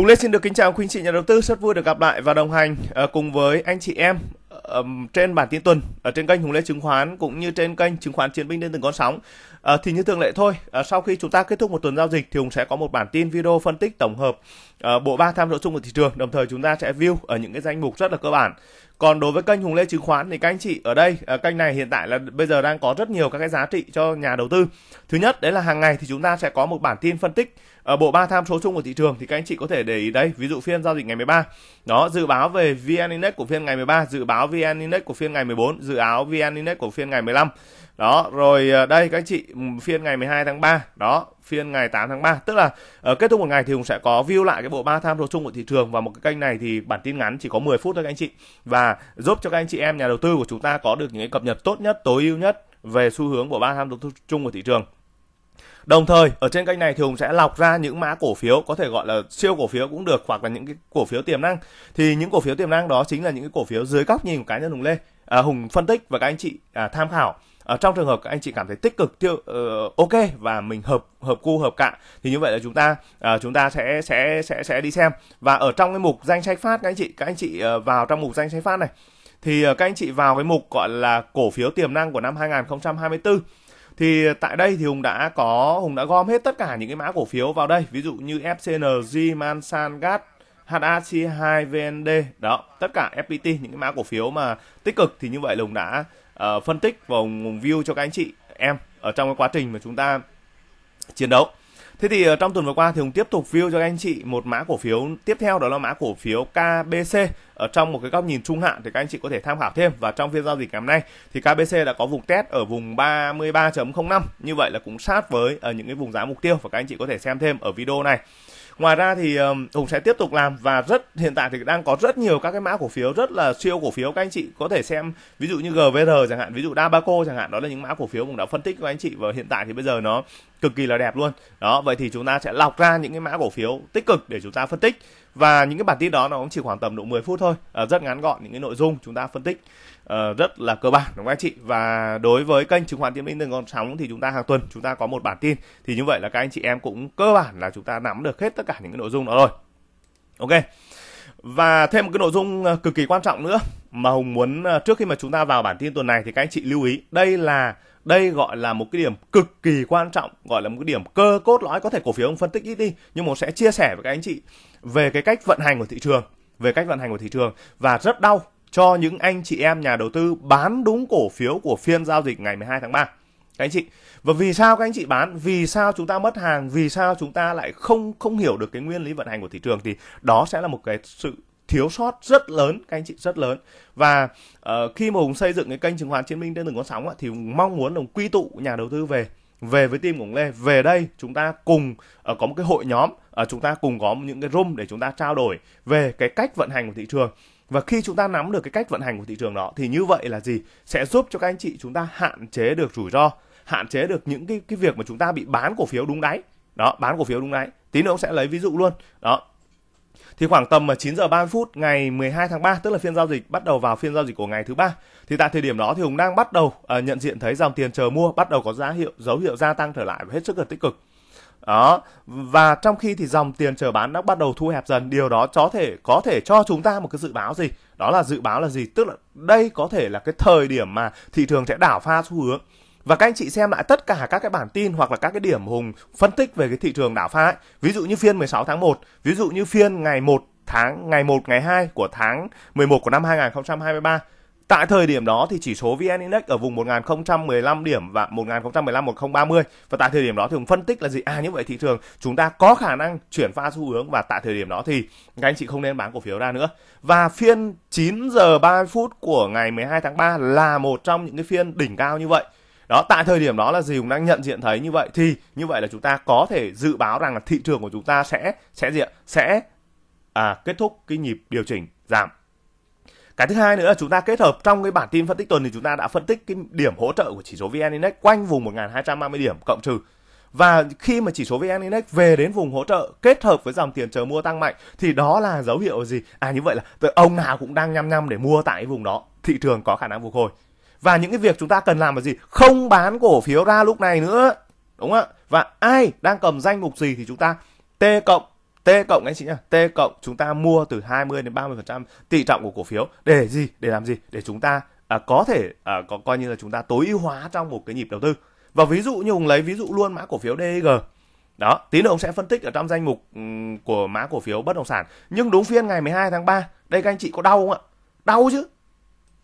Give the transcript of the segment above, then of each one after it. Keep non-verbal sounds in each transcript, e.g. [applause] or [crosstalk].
Hùng Lê xin được kính chào quý anh chị nhà đầu tư, rất vui được gặp lại và đồng hành ờ, cùng với anh chị em trên bản tin tuần ở trên kênh Hùng Lê Chứng khoán cũng như trên kênh Chứng khoán Chiến binh đến từng con sóng. Ờ, thì như thường lệ thôi, ờ, sau khi chúng ta kết thúc một tuần giao dịch thì Hùng sẽ có một bản tin video phân tích tổng hợp bộ ba tham số chung của thị trường, đồng thời chúng ta sẽ view ở những cái danh mục rất là cơ bản còn đối với kênh Hùng Lê chứng khoán thì các anh chị ở đây ở ờ, kênh này hiện tại là bây giờ đang có rất nhiều các cái giá trị cho nhà đầu tư. Thứ nhất đấy là hàng ngày thì chúng ta sẽ có một bản tin phân tích ở ờ, bộ ba tham số chung của thị trường thì các anh chị có thể để ý đây, ví dụ phiên giao dịch ngày 13. Đó, dự báo về VN Index của phiên ngày 13, dự báo VN Index của phiên ngày 14, dự báo VN Index của phiên ngày 15. Đó, rồi ờ, đây các anh chị phiên ngày 12 tháng 3, đó, phiên ngày 8 tháng 3, tức là uh, kết thúc một ngày thì Hùng sẽ có view lại cái bộ ba tham số chung của thị trường và một cái kênh này thì bản tin ngắn chỉ có 10 phút thôi các anh chị và giúp cho các anh chị em nhà đầu tư của chúng ta có được những cái cập nhật tốt nhất, tối ưu nhất về xu hướng của ba tham số chung của thị trường. Đồng thời ở trên kênh này thì Hùng sẽ lọc ra những mã cổ phiếu có thể gọi là siêu cổ phiếu cũng được hoặc là những cái cổ phiếu tiềm năng. Thì những cổ phiếu tiềm năng đó chính là những cái cổ phiếu dưới góc nhìn của cá nhân Hùng Lê. À, Hùng phân tích và các anh chị à, tham khảo ở ờ, trong trường hợp các anh chị cảm thấy tích cực tiêu uh, ok và mình hợp hợp cu hợp cạ thì như vậy là chúng ta uh, chúng ta sẽ sẽ sẽ sẽ đi xem và ở trong cái mục danh sách phát các anh chị các anh chị uh, vào trong mục danh sách phát này thì uh, các anh chị vào cái mục gọi là cổ phiếu tiềm năng của năm 2024 thì tại đây thì Hùng đã có Hùng đã gom hết tất cả những cái mã cổ phiếu vào đây ví dụ như FCNG, Mansan, GAT, HAC2, VND đó tất cả FPT những cái mã cổ phiếu mà tích cực thì như vậy là Hùng đã uh, phân tích và vùng view cho các anh chị em ở trong cái quá trình mà chúng ta chiến đấu thế thì uh, trong tuần vừa qua thì hùng tiếp tục view cho các anh chị một mã cổ phiếu tiếp theo đó là mã cổ phiếu KBC ở trong một cái góc nhìn trung hạn thì các anh chị có thể tham khảo thêm và trong phiên giao dịch ngày hôm nay thì KBC đã có vùng test ở vùng 33.05 như vậy là cũng sát với ở ờ, những cái vùng giá mục tiêu và các anh chị có thể xem thêm ở video này ngoài ra thì ờ, hùng sẽ tiếp tục làm và rất hiện tại thì đang có rất nhiều các cái mã cổ phiếu rất là siêu cổ phiếu các anh chị có thể xem ví dụ như gvr chẳng hạn ví dụ dabaco chẳng hạn đó là những mã cổ phiếu hùng đã phân tích các anh chị và hiện tại thì bây giờ nó cực kỳ là đẹp luôn đó vậy thì chúng ta sẽ lọc ra những cái mã cổ phiếu tích cực để chúng ta phân tích và những cái bản tin đó nó cũng chỉ khoảng tầm độ 10 phút thôi à, rất ngắn gọn những cái nội dung chúng ta phân tích à, rất là cơ bản đúng không anh chị và đối với kênh chứng khoán tiến minh từng con sóng thì chúng ta hàng tuần chúng ta có một bản tin thì như vậy là các anh chị em cũng cơ bản là chúng ta nắm được hết tất cả những cái nội dung đó rồi ok và thêm một cái nội dung ờ, cực kỳ quan trọng nữa mà Hùng muốn trước khi mà chúng ta vào bản tin tuần này thì các anh chị lưu ý đây là đây gọi là một cái điểm cực kỳ quan trọng gọi là một cái điểm cơ cốt lõi có thể cổ phiếu ông phân tích ít đi nhưng mà sẽ chia sẻ với các anh chị về cái cách vận hành của thị trường về cách vận hành của thị trường và rất đau cho những anh chị em nhà đầu tư bán đúng cổ phiếu của phiên giao dịch ngày 12 tháng 3 các anh chị và vì sao các anh chị bán vì sao chúng ta mất hàng vì sao chúng ta lại không không hiểu được cái nguyên lý vận hành của thị trường thì đó sẽ là một cái sự thiếu sót rất lớn các anh chị rất lớn và uh, khi mà hùng xây dựng cái kênh chứng khoán chiến binh trên từng con sóng thì mong muốn hùng quy tụ nhà đầu tư về về với team của ông Lê về đây chúng ta cùng uh, có một cái hội nhóm uh, chúng ta cùng có những cái room để chúng ta trao đổi về cái cách vận hành của thị trường và khi chúng ta nắm được cái cách vận hành của thị trường đó thì như vậy là gì sẽ giúp cho các anh chị chúng ta hạn chế được rủi ro hạn chế được những cái cái việc mà chúng ta bị bán cổ phiếu đúng đáy đó bán cổ phiếu đúng đáy tí nữa cũng sẽ lấy ví dụ luôn đó thì khoảng tầm 9 ờ, giờ 30 phút ngày 12 tháng 3 tức là phiên giao dịch bắt đầu vào phiên giao dịch của ngày thứ ba thì tại thời điểm đó thì Hùng đang bắt đầu uh, nhận diện thấy dòng tiền chờ mua bắt đầu có giá hiệu dấu hiệu gia tăng trở lại và hết sức là tích cực đó và trong khi thì dòng tiền chờ bán đã bắt đầu thu hẹp dần điều đó có thể có thể cho chúng ta một cái dự báo gì đó là dự báo là gì tức là đây có thể là cái thời điểm mà thị trường sẽ đảo pha xu hướng và các anh chị xem lại tất cả các cái bản tin hoặc là các cái điểm Hùng phân tích về cái thị trường đảo pha ấy. Ví dụ như phiên 16 tháng 1, ví dụ như phiên ngày 1 tháng ngày 1 ngày 2 của tháng 11 của năm 2023. Tại thời điểm đó thì chỉ số VN Index ở vùng 1015 điểm và 1015 1030 và tại thời điểm đó thì cũng phân tích là gì? À như vậy thị trường chúng ta có khả năng chuyển pha xu hướng và tại thời điểm đó thì các anh chị không nên bán cổ phiếu ra nữa. Và phiên 9 giờ 30 phút của ngày 12 tháng 3 là một trong những cái phiên đỉnh cao như vậy đó tại thời điểm đó là gì cũng đang nhận diện thấy như vậy thì như vậy là chúng ta có thể dự báo rằng là thị trường của chúng ta sẽ sẽ diện sẽ à, kết thúc cái nhịp điều chỉnh giảm cái thứ hai nữa là chúng ta kết hợp trong cái bản tin phân tích tuần thì chúng ta đã phân tích cái điểm hỗ trợ của chỉ số VN Index quanh vùng 1230 điểm cộng trừ. Và khi mà chỉ số VN Index về đến vùng hỗ trợ kết hợp với dòng tiền chờ mua tăng mạnh thì đó là dấu hiệu gì? À như vậy là ông nào cũng đang nhăm nhăm để mua tại vùng đó, thị trường có khả năng phục hồi và những cái việc chúng ta cần làm là gì không bán cổ phiếu ra lúc này nữa đúng không ạ và ai đang cầm danh mục gì thì chúng ta t cộng t cộng anh chị nhá t cộng chúng ta mua từ 20 đến 30 phần trăm tỷ trọng của cổ phiếu để gì để làm gì để chúng ta à, có thể à, có coi như là chúng ta tối ưu hóa trong một cái nhịp đầu tư và ví dụ như hùng lấy ví dụ luôn mã cổ phiếu DG đó tí nữa ông sẽ phân tích ở trong danh mục ừ, của mã cổ phiếu bất động sản nhưng đúng phiên ngày 12 tháng 3 đây các anh chị có đau không ạ đau chứ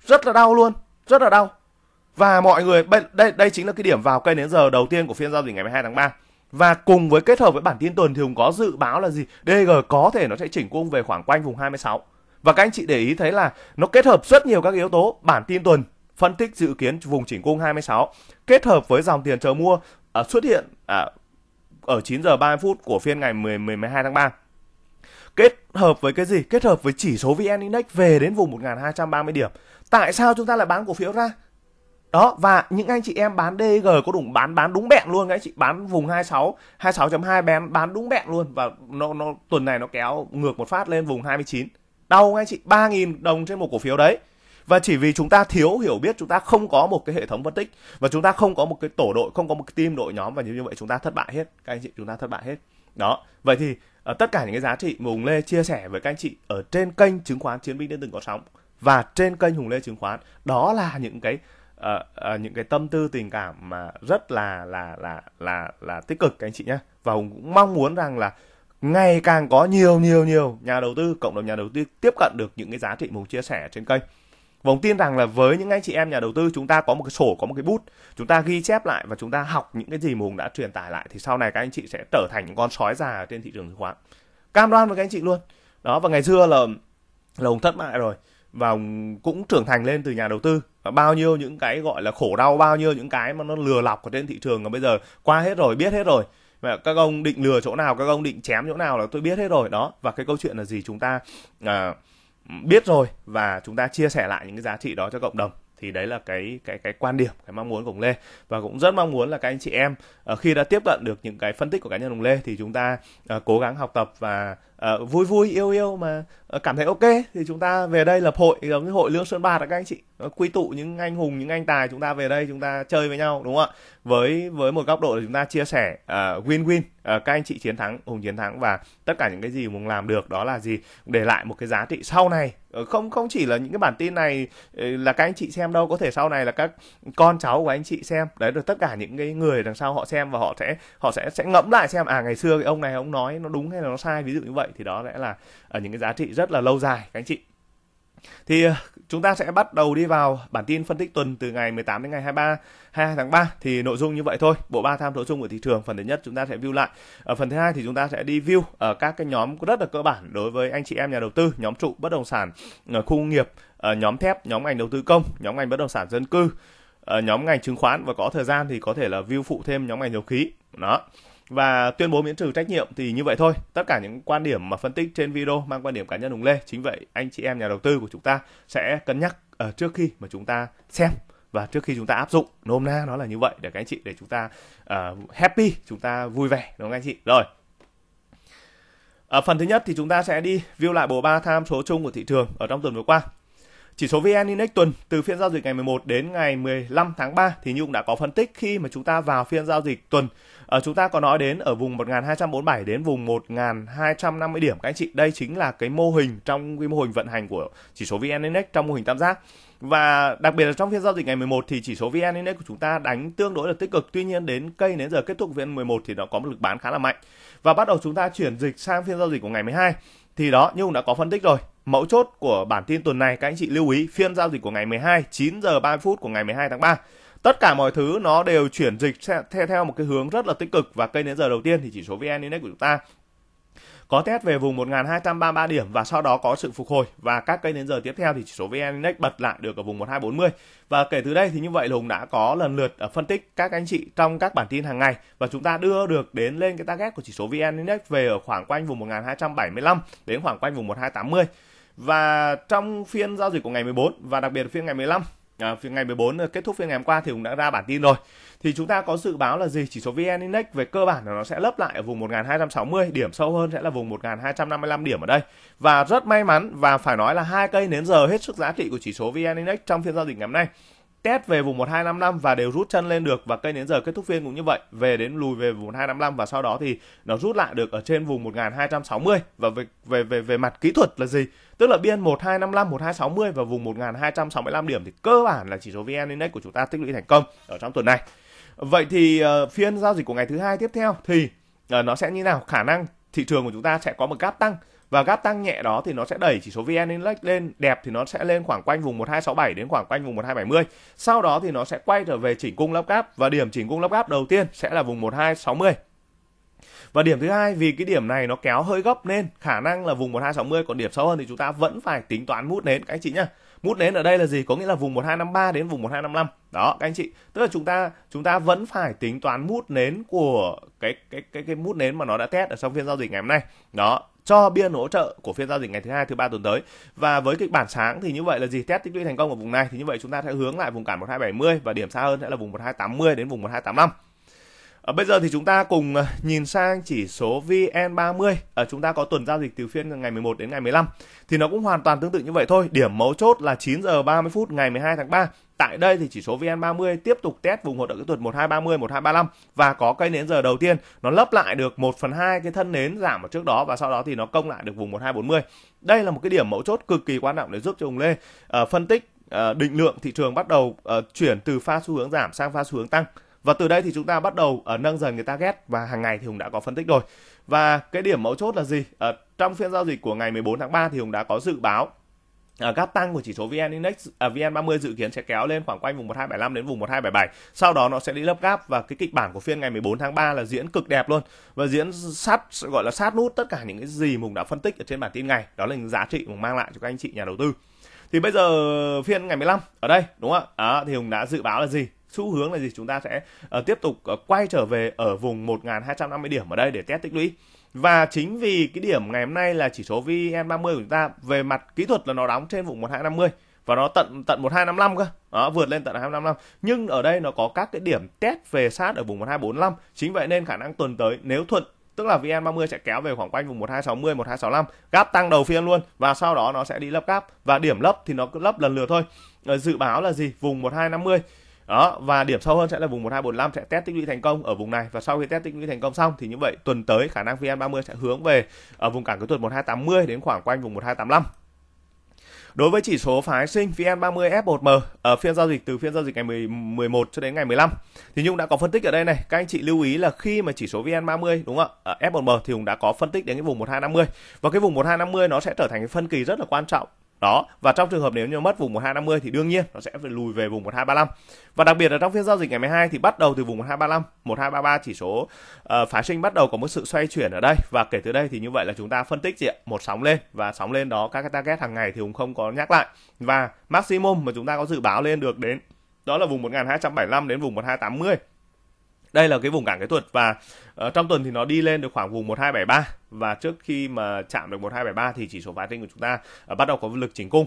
rất là đau luôn rất là đau và mọi người đây đây chính là cái điểm vào cây đến giờ đầu tiên của phiên giao dịch ngày 12 tháng 3 và cùng với kết hợp với bản tin tuần thì Hùng có dự báo là gì DG có thể nó sẽ chỉnh cung về khoảng quanh vùng 26 và các anh chị để ý thấy là nó kết hợp rất nhiều các yếu tố bản tin tuần phân tích dự kiến vùng chỉnh cung 26 kết hợp với dòng tiền chờ mua à, xuất hiện à, ở 9 giờ 30 phút của phiên ngày 10, 12 tháng 3 kết hợp với cái gì kết hợp với chỉ số vn index về đến vùng 1230 điểm tại sao chúng ta lại bán cổ phiếu ra đó và những anh chị em bán DG có đủ bán bán đúng bẹn luôn các chị bán vùng 26 26.2 bán bán đúng bẹn luôn và nó nó tuần này nó kéo ngược một phát lên vùng 29 đau ngay chị 3.000 đồng trên một cổ phiếu đấy và chỉ vì chúng ta thiếu hiểu biết chúng ta không có một cái hệ thống phân tích và chúng ta không có một cái tổ đội không có một cái team đội nhóm và như vậy chúng ta thất bại hết các anh chị chúng ta thất bại hết đó vậy thì Ờ, tất cả những cái giá trị mà Hùng Lê chia sẻ với các anh chị ở trên kênh chứng khoán Chiến binh đã từng có sóng và trên kênh Hùng Lê chứng khoán đó là những cái uh, uh, những cái tâm tư tình cảm mà rất là là là là là tích cực các anh chị nhé và Hùng cũng mong muốn rằng là ngày càng có nhiều nhiều nhiều nhà đầu tư cộng đồng nhà đầu tư tiếp cận được những cái giá trị mà Hùng chia sẻ trên kênh Vòng tin rằng là với những anh chị em nhà đầu tư chúng ta có một cái sổ, có một cái bút, chúng ta ghi chép lại và chúng ta học những cái gì mà Hùng đã truyền tải lại thì sau này các anh chị sẽ trở thành những con sói già ở trên thị trường chứng khoán. Cam đoan với các anh chị luôn. Đó và ngày xưa là là Hùng thất bại rồi và cũng trưởng thành lên từ nhà đầu tư và bao nhiêu những cái gọi là khổ đau bao nhiêu những cái mà nó lừa lọc ở trên thị trường mà bây giờ qua hết rồi biết hết rồi mà các ông định lừa chỗ nào các ông định chém chỗ nào là tôi biết hết rồi đó và cái câu chuyện là gì chúng ta uh, biết rồi và chúng ta chia sẻ lại những cái giá trị đó cho cộng đồng thì đấy là cái cái cái quan điểm cái mong muốn của ông Lê và cũng rất mong muốn là các anh chị em ờ, khi đã tiếp cận được những cái phân tích của cá nhân ông Lê thì chúng ta ờ, cố gắng học tập và uh, vui vui yêu yêu mà ờ, cảm thấy ok thì chúng ta về đây lập hội giống như hội lương sơn bạt các anh chị quy tụ những anh hùng những anh tài chúng ta về đây chúng ta chơi với nhau đúng không ạ với với một góc độ là chúng ta chia sẻ uh, win win uh, các anh chị chiến thắng hùng chiến thắng và tất cả những cái gì muốn làm được đó là gì để lại một cái giá trị sau này không không chỉ là những cái bản tin này là các anh chị xem đâu có thể sau này là các con cháu của anh chị xem đấy rồi tất cả những cái người đằng sau họ xem và họ sẽ họ sẽ sẽ ngẫm lại xem à ngày xưa cái ông này ông nói nó đúng hay là nó sai ví dụ như vậy vậy thì đó sẽ là ở ờ, những cái giá trị rất là lâu dài các anh chị thì ờ, chúng ta sẽ bắt đầu đi vào bản tin phân tích tuần từ ngày 18 đến ngày 23 22 tháng 3 thì nội dung như vậy thôi. Bộ ba tham số chung của thị trường phần thứ nhất chúng ta sẽ view lại. Ở ờ, phần thứ hai thì chúng ta sẽ đi view ở các cái nhóm rất là cơ bản đối với anh chị em nhà đầu tư, nhóm trụ bất động sản, khu công nghiệp, nhóm thép, nhóm ngành đầu tư công, nhóm ngành bất động sản dân cư, nhóm ngành chứng khoán và có thời gian thì có thể là view phụ thêm nhóm ngành dầu khí. Đó và tuyên bố miễn trừ trách nhiệm thì như vậy thôi. Tất cả những quan điểm mà phân tích trên video mang quan điểm cá nhân Hùng Lê, chính vậy anh chị em nhà đầu tư của chúng ta sẽ cân nhắc uh, trước khi mà chúng ta xem và trước khi chúng ta áp dụng nôm na nó là như vậy để các anh chị để chúng ta uh, happy chúng ta vui vẻ đúng không anh chị rồi ở phần thứ nhất thì chúng ta sẽ đi view lại bộ ba tham số chung của thị trường ở trong tuần vừa qua chỉ số VN Index tuần từ phiên giao dịch ngày 11 đến ngày 15 tháng 3 thì Nhung đã có phân tích khi mà chúng ta vào phiên giao dịch tuần À, chúng ta có nói đến ở vùng 1247 đến vùng 1250 điểm các anh chị. Đây chính là cái mô hình trong cái mô hình vận hành của chỉ số VN Index trong mô hình tam giác. Và đặc biệt là trong phiên giao dịch ngày 11 thì chỉ số VN Index của chúng ta đánh tương đối là tích cực. Tuy nhiên đến cây đến giờ kết thúc phiên 11 thì nó có một lực bán khá là mạnh. Và bắt đầu chúng ta chuyển dịch sang phiên giao dịch của ngày 12 thì đó như nhưng đã có phân tích rồi mẫu chốt của bản tin tuần này các anh chị lưu ý phiên giao dịch của ngày 12 9 giờ 30 phút của ngày 12 tháng 3 tất cả mọi thứ nó đều chuyển dịch theo theo một cái hướng rất là tích cực và cây đến giờ đầu tiên thì chỉ số VN Index của chúng ta có test về vùng 1233 điểm và sau đó có sự phục hồi và các cây đến giờ tiếp theo thì chỉ số VN Index bật lại được ở vùng 1240 và kể từ đây thì như vậy là Hùng đã có lần lượt ờ, phân tích các anh chị trong các bản tin hàng ngày và chúng ta đưa được đến lên cái target của chỉ số VN Index về ở khoảng quanh vùng 1275 đến khoảng quanh vùng 1280 và trong phiên giao dịch của ngày 14 và đặc biệt phiên ngày 15 à, phiên ngày 14 ờ, kết thúc phiên ngày hôm qua thì cũng đã ra bản tin rồi. Thì chúng ta có dự báo là gì? Chỉ số VN Index về cơ bản là nó sẽ lấp lại ở vùng 1260, điểm sâu hơn sẽ là vùng 1255 điểm ở đây. Và rất may mắn và phải nói là hai cây nến giờ hết sức giá trị của chỉ số VN Index trong phiên giao dịch ngày hôm nay test về vùng 1255 và đều rút chân lên được và cây đến giờ kết thúc phiên cũng như vậy về đến lùi về vùng 1255 và sau đó thì nó rút lại được ở trên vùng 1260 và về về về về mặt kỹ thuật là gì tức là biên 1255 1260 và vùng 1265 điểm thì cơ bản là chỉ số VN Index của chúng ta tích lũy thành công ở trong tuần này vậy thì uh, phiên giao dịch của ngày thứ hai tiếp theo thì uh, nó sẽ như nào khả năng thị trường của chúng ta sẽ có một gap tăng và gap tăng nhẹ đó thì nó sẽ đẩy chỉ số VN Index lên đẹp thì nó sẽ lên khoảng quanh vùng 1267 đến khoảng quanh vùng 1270. Sau đó thì nó sẽ quay trở về chỉnh cung lắp gap và điểm chỉnh cung lắp gap đầu tiên sẽ là vùng 1260. Và điểm thứ hai vì cái điểm này nó kéo hơi gấp nên khả năng là vùng 1260 còn điểm sâu hơn thì chúng ta vẫn phải tính toán mút nến các anh chị nhá mút nến ở đây là gì có nghĩa là vùng 1253 đến vùng 1255 đó các anh chị tức là chúng ta chúng ta vẫn phải tính toán mút nến của cái cái cái cái mút nến mà nó đã test ở trong phiên giao dịch ngày hôm nay đó cho biên hỗ trợ của phiên giao dịch ngày thứ hai thứ ba tuần tới và với kịch bản sáng thì như vậy là gì test tích lũy thành công ở vùng này thì như vậy chúng ta sẽ hướng lại vùng cản 1270 và điểm xa hơn sẽ là vùng 1280 đến vùng 1285 Ờ, bây giờ thì chúng ta cùng ờ, nhìn sang chỉ số VN30. À, ờ, chúng ta có tuần giao dịch từ phiên ngày 11 đến ngày 15. Thì nó cũng hoàn toàn tương tự như vậy thôi. Điểm mấu chốt là 9 giờ 30 phút ngày 12 tháng 3. Tại đây thì chỉ số VN30 tiếp tục test vùng hỗ trợ kỹ thuật 1230, 1235 và có cây nến giờ đầu tiên nó lấp lại được 1 phần 2 cái thân nến giảm ở trước đó và sau đó thì nó công lại được vùng 1240. Đây là một cái điểm mấu chốt cực kỳ quan trọng để giúp cho Hùng Lê uh, phân tích uh, định lượng thị trường bắt đầu uh, chuyển từ pha xu hướng giảm sang pha xu hướng tăng và từ đây thì chúng ta bắt đầu ở ờ, uh, nâng dần người ta ghét và hàng ngày thì hùng đã có phân tích rồi và cái điểm mấu chốt là gì ở ờ, uh, trong phiên giao dịch của ngày 14 tháng 3 thì hùng đã có dự báo À, uh, gap tăng của chỉ số VN Index uh, à, VN30 dự kiến sẽ kéo lên khoảng quanh vùng 1275 đến vùng 1277. Sau đó nó sẽ đi lấp gap và cái kịch bản của phiên ngày 14 tháng 3 là diễn cực đẹp luôn và diễn sát gọi là sát nút tất cả những cái gì hùng đã phân tích ở trên bản tin ngày. Đó là những giá trị hùng mang lại cho các anh chị nhà đầu tư thì bây giờ phiên ngày 15 ở đây đúng không ạ à, thì hùng đã dự báo là gì xu hướng là gì chúng ta sẽ uh, tiếp tục uh, quay trở về ở vùng 1.250 điểm ở đây để test tích lũy và chính vì cái điểm ngày hôm nay là chỉ số VN30 của chúng ta về mặt kỹ thuật là nó đóng trên vùng 1250 và nó tận tận 1255 cơ. Đó, vượt lên tận 255. Nhưng ở đây nó có các cái điểm test về sát ở vùng 1245. Chính vậy nên khả năng tuần tới nếu thuận tức là VN30 sẽ kéo về khoảng quanh vùng 1260 1265, gap tăng đầu phiên luôn và sau đó nó sẽ đi lấp gap và điểm lấp thì nó cứ lấp lần lượt thôi. Ờ, dự báo là gì? Vùng 1250 đó và điểm sâu hơn sẽ là vùng 1245 sẽ test tích lũy thành công ở vùng này và sau khi test tích lũy thành công xong thì như vậy tuần tới khả năng VN30 sẽ hướng về ở ờ, vùng cản kỹ thuật 1280 đến khoảng quanh vùng 1285 Đối với chỉ số phái sinh VN30 F1M ở phiên giao dịch từ phiên giao dịch ngày 11 cho đến ngày 15 thì Nhung đã có phân tích ở đây này. Các anh chị lưu ý là khi mà chỉ số VN30 đúng không ạ? Ờ, F1M thì Hùng đã có phân tích đến cái vùng 1250 và cái vùng 1250 nó sẽ trở thành cái phân kỳ rất là quan trọng đó và trong trường hợp nếu như mất vùng 1250 thì đương nhiên nó sẽ phải lùi về vùng 1235 và đặc biệt là trong phiên giao dịch ngày 12 thì bắt đầu từ vùng 1235 1233 chỉ số uh, phái sinh bắt đầu có một sự xoay chuyển ở đây và kể từ đây thì như vậy là chúng ta phân tích gì ạ một sóng lên và sóng lên đó các cái target hàng ngày thì cũng không có nhắc lại và maximum mà chúng ta có dự báo lên được đến đó là vùng 1275 đến vùng 1280 đây là cái vùng cản kỹ thuật và uh, trong tuần thì nó đi lên được khoảng vùng 1273 và trước khi mà chạm được 1273 thì chỉ số phái sinh của chúng ta uh, bắt đầu có lực chỉnh cung.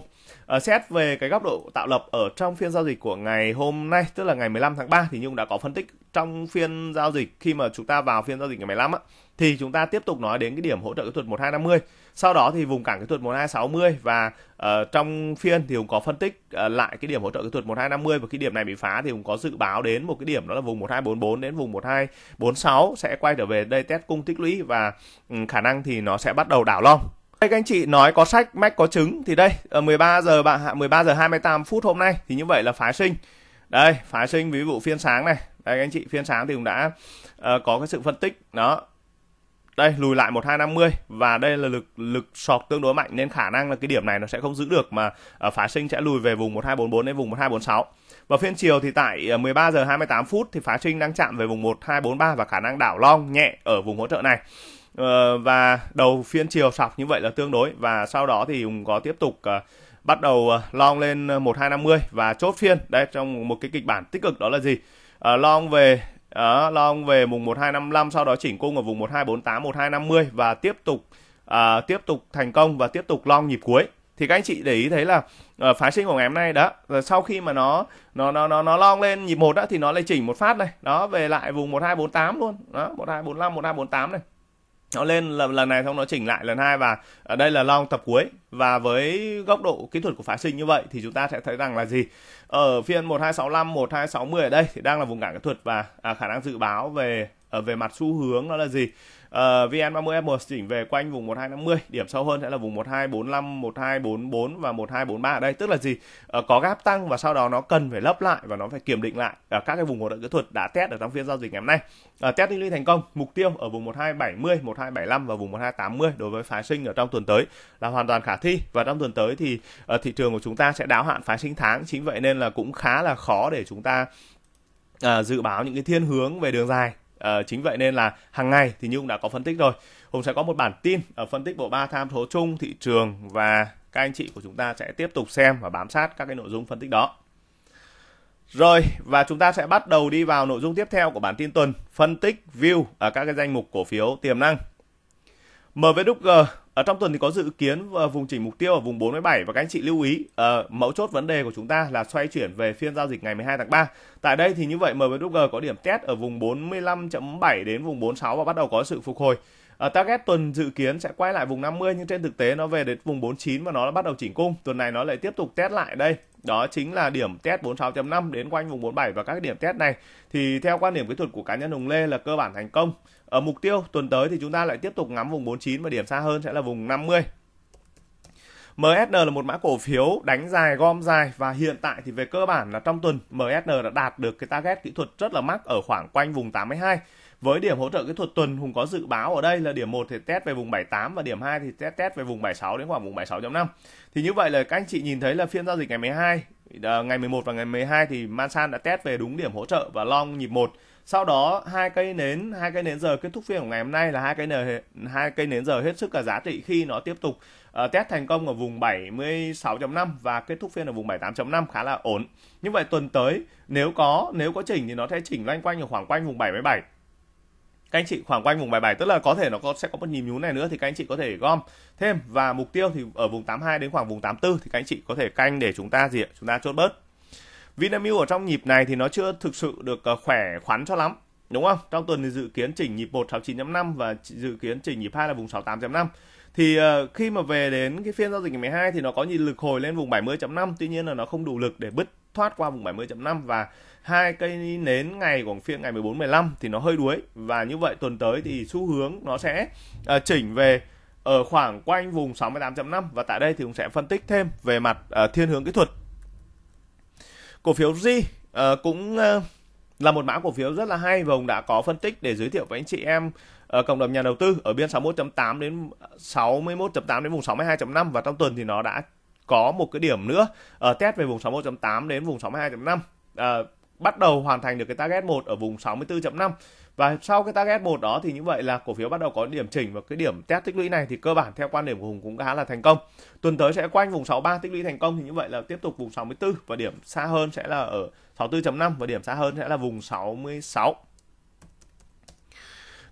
Uh, xét về cái góc độ tạo lập ở trong phiên giao dịch của ngày hôm nay tức là ngày 15 tháng 3 thì Nhung đã có phân tích trong phiên giao dịch khi mà chúng ta vào phiên giao dịch ngày 15 á thì chúng ta tiếp tục nói đến cái điểm hỗ trợ kỹ thuật 1250. Sau đó thì vùng cản kỹ thuật 1260 và uh, trong phiên thì Hùng có phân tích uh, lại cái điểm hỗ trợ kỹ thuật 1250 và cái điểm này bị phá thì Hùng có dự báo đến một cái điểm đó là vùng 1244 đến vùng 1246 sẽ quay trở về đây test cung tích lũy và um, khả năng thì nó sẽ bắt đầu đảo long. Đây các anh chị nói có sách, mách có chứng thì đây 13 ờ, giờ bạn 13 giờ 28 phút hôm nay thì như vậy là phái sinh. Đây, phái sinh ví dụ phiên sáng này. Đây các anh chị, phiên sáng thì cũng đã uh, có cái sự phân tích đó đây lùi lại 1250 và đây là lực lực sọc tương đối mạnh nên khả năng là cái điểm này nó sẽ không giữ được mà ờ, phá sinh sẽ lùi về vùng 1244 đến vùng 1246. Và phiên chiều thì tại 13 ờ, giờ 28 phút thì phá sinh đang chạm về vùng 1243 và khả năng đảo long nhẹ ở vùng hỗ trợ này. Ờ, và đầu phiên chiều sọc như vậy là tương đối và sau đó thì Hùng có tiếp tục bắt đầu long lên 1250 và chốt phiên. Đây trong một cái kịch bản tích cực đó là gì? long về đó, long về mùng 1255 sau đó chỉnh cung ở vùng 1248 1250 và tiếp tục à, tiếp tục thành công và tiếp tục long nhịp cuối thì các anh chị để ý thấy là uh, phái sinh của ngày hôm nay đó là sau khi mà nó nó nó nó nó long lên nhịp một đó thì nó lại chỉnh một phát này đó về lại vùng 1248 luôn đó 1245 1248 này nó lên lần, lần này xong nó chỉnh lại lần hai và ở đây là long tập cuối và với góc độ kỹ thuật của phá sinh như vậy thì chúng ta sẽ thấy rằng là gì ở phiên 1265 1260 ở đây thì đang là vùng cản kỹ thuật và à, khả năng dự báo về ở ờ, về mặt xu hướng đó là gì uh, VN30 F1 chỉnh về quanh vùng 1250 điểm sâu hơn sẽ là vùng 1245 1244 và 1243 ở đây tức là gì uh, có gap tăng và sau đó nó cần phải lấp lại và nó phải kiểm định lại uh, các cái vùng hỗ trợ kỹ thuật đã test ở trong phiên giao dịch ngày hôm nay uh, test đi thành công mục tiêu ở vùng 1270 1275 và vùng 1280 đối với phái sinh ở trong tuần tới là hoàn toàn khả thi và trong tuần tới thì uh, thị trường của chúng ta sẽ đáo hạn phái sinh tháng chính vậy nên là cũng khá là khó để chúng ta À, dự báo những cái thiên hướng về đường dài À, chính vậy nên là hàng ngày thì như cũng đã có phân tích rồi. Hùng sẽ có một bản tin ở phân tích bộ ba tham số chung thị trường và các anh chị của chúng ta sẽ tiếp tục xem và bám sát các cái nội dung phân tích đó. Rồi và chúng ta sẽ bắt đầu đi vào nội dung tiếp theo của bản tin tuần, phân tích view ở các cái danh mục cổ phiếu tiềm năng. MVWG ở trong tuần thì có dự kiến ờ, vùng chỉnh mục tiêu ở vùng 47 và các anh chị lưu ý uh, ờ, mẫu chốt vấn đề của chúng ta là xoay chuyển về phiên giao dịch ngày 12 tháng 3. Tại đây thì như vậy MWG có điểm test ở vùng 45.7 đến vùng 46 và bắt đầu có sự phục hồi. Ở ờ, target tuần dự kiến sẽ quay lại vùng 50 nhưng trên thực tế nó về đến vùng 49 và nó bắt đầu chỉnh cung. Tuần này nó lại tiếp tục test lại đây. Đó chính là điểm test 46.5 đến quanh vùng 47 và các điểm test này thì theo quan điểm kỹ thuật của cá nhân Hùng Lê là cơ bản thành công ở mục tiêu tuần tới thì chúng ta lại tiếp tục ngắm vùng 49 và điểm xa hơn sẽ là vùng 50 MSN là một mã cổ phiếu đánh dài gom dài và hiện tại thì về cơ bản là trong tuần MSN đã đạt được cái target kỹ thuật rất là mắc ở khoảng quanh vùng 82 với điểm hỗ trợ kỹ thuật tuần Hùng có dự báo ở đây là điểm 1 thì test về vùng 78 và điểm 2 thì test test về vùng 76 đến khoảng vùng 76.5. Thì như vậy là các anh chị nhìn thấy là phiên giao dịch ngày 12 ờ, ngày 11 và ngày 12 thì Man San đã test về đúng điểm hỗ trợ và long nhịp 1 sau đó hai cây nến hai cây nến giờ kết thúc phiên của ngày hôm nay là hai cây nến hai cây nến giờ hết sức cả giá trị khi nó tiếp tục uh, test thành công ở vùng 76.5 và kết thúc phiên ở vùng 78.5 khá là ổn như vậy tuần tới nếu có nếu có chỉnh thì nó sẽ chỉnh loanh quanh ở khoảng quanh vùng 77 các anh chị khoảng quanh vùng 77 tức là có thể nó có sẽ có một nhịp nhún này nữa thì các anh chị có thể gom thêm và mục tiêu thì ở vùng 82 đến khoảng vùng 84 thì các anh chị có thể canh để chúng ta gì Chúng ta chốt bớt. Vinamilk ở trong nhịp này thì nó chưa thực sự được ờ, khỏe khoắn cho lắm đúng không? Trong tuần thì dự kiến chỉnh nhịp 1 69.5 và dự kiến chỉnh nhịp 2 là vùng 68.5. Thì uh, khi mà về đến cái phiên giao dịch ngày 12 thì nó có nhịp lực hồi lên vùng 70.5, tuy nhiên là nó không đủ lực để bứt thoát qua vùng 70.5 và hai cây nến ngày của phiên ngày 14 15 thì nó hơi đuối và như vậy tuần tới thì xu hướng nó sẽ uh, chỉnh về ở khoảng quanh vùng 68.5 và tại đây thì cũng sẽ phân tích thêm về mặt uh, thiên hướng kỹ thuật Cổ phiếu G uh, cũng uh, là một mã cổ phiếu rất là hay và ông đã có phân tích để giới thiệu với anh chị em ở ờ, cộng đồng nhà đầu tư ở biên 61.8 đến 61.8 đến vùng 62.5 và trong tuần thì nó đã có một cái điểm nữa ở test về vùng 61.8 đến vùng 62.5 à, bắt đầu hoàn thành được cái target 1 ở vùng 64.5 và sau cái target một đó thì như vậy là cổ phiếu bắt đầu có điểm chỉnh và cái điểm test tích lũy này thì cơ bản theo quan điểm của Hùng cũng khá là thành công. Tuần tới sẽ quanh vùng 63 tích lũy thành công thì như vậy là tiếp tục vùng 64 và điểm xa hơn sẽ là ở 64.5 và điểm xa hơn sẽ là vùng 66.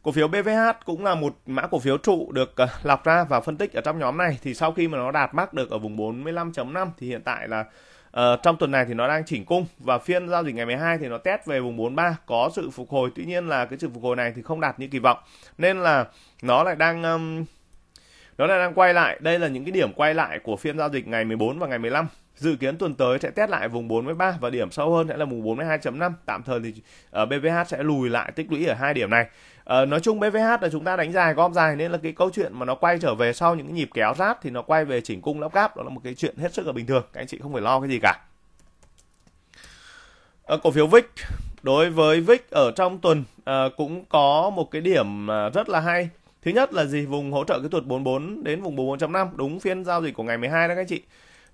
Cổ phiếu BVH cũng là một mã cổ phiếu trụ được ờ, lọc ra và phân tích ở trong nhóm này thì sau khi mà nó đạt mắc được ở vùng 45.5 thì hiện tại là Ờ, trong tuần này thì nó đang chỉnh cung và phiên giao dịch ngày 12 thì nó test về vùng 43 có sự phục hồi tuy nhiên là cái sự phục hồi này thì không đạt như kỳ vọng nên là nó lại đang um, nó lại đang quay lại đây là những cái điểm quay lại của phiên giao dịch ngày 14 và ngày 15 dự kiến tuần tới sẽ test lại vùng 43 và điểm sâu hơn sẽ là vùng 42.5 tạm thời thì ở ờ, BVH sẽ lùi lại tích lũy ở hai điểm này à, nói chung BVH là chúng ta đánh dài gom dài nên là cái câu chuyện mà nó quay trở về sau những cái nhịp kéo rát thì nó quay về chỉnh cung lắp cáp đó là một cái chuyện hết sức là bình thường các anh chị không phải lo cái gì cả à, cổ phiếu VIX đối với VIX ở trong tuần à, cũng có một cái điểm rất là hay thứ nhất là gì vùng hỗ trợ kỹ thuật 44 đến vùng 44.5 đúng phiên giao dịch của ngày 12 đó các anh chị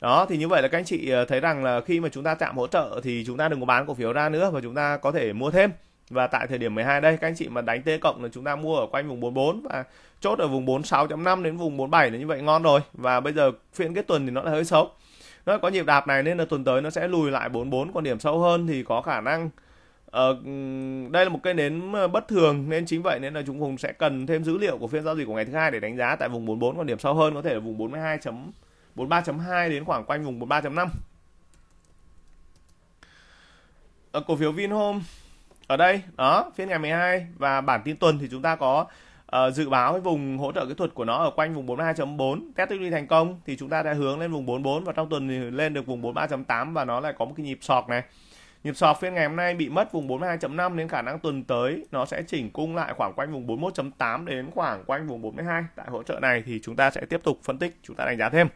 đó thì như vậy là các anh chị thấy rằng là khi mà chúng ta chạm hỗ trợ thì chúng ta đừng có bán cổ phiếu ra nữa và chúng ta có thể mua thêm và tại thời điểm 12 đây các anh chị mà đánh T cộng là chúng ta mua ở quanh vùng 44 và chốt ở vùng 46.5 đến vùng 47 là như vậy ngon rồi và bây giờ phiên kết tuần thì nó là hơi xấu nó có nhịp đạp này nên là tuần tới nó sẽ lùi lại 44 còn điểm sâu hơn thì có khả năng Ờ, đây là một cái nến ờ, bất thường nên chính vậy nên là chúng cũng sẽ cần thêm dữ liệu của phiên giao dịch của ngày thứ hai để đánh giá tại vùng 44 còn điểm sâu hơn có thể là vùng 42 43.2 đến khoảng quanh vùng 43.5 ở cổ phiếu Vinhome ở đây đó phiên ngày 12 và bản tin tuần thì chúng ta có uh, dự báo cái vùng hỗ trợ kỹ thuật của nó ở quanh vùng 42.4 test tích lũy thành công thì chúng ta đã hướng lên vùng 44 và trong tuần thì lên được vùng 43.8 và nó lại có một cái nhịp sọt này nhịp sọt phiên ngày hôm nay bị mất vùng 42.5 nên khả năng tuần tới nó sẽ chỉnh cung lại khoảng quanh vùng 41.8 đến khoảng quanh vùng 42 tại hỗ trợ này thì chúng ta sẽ tiếp tục phân tích chúng ta đánh giá thêm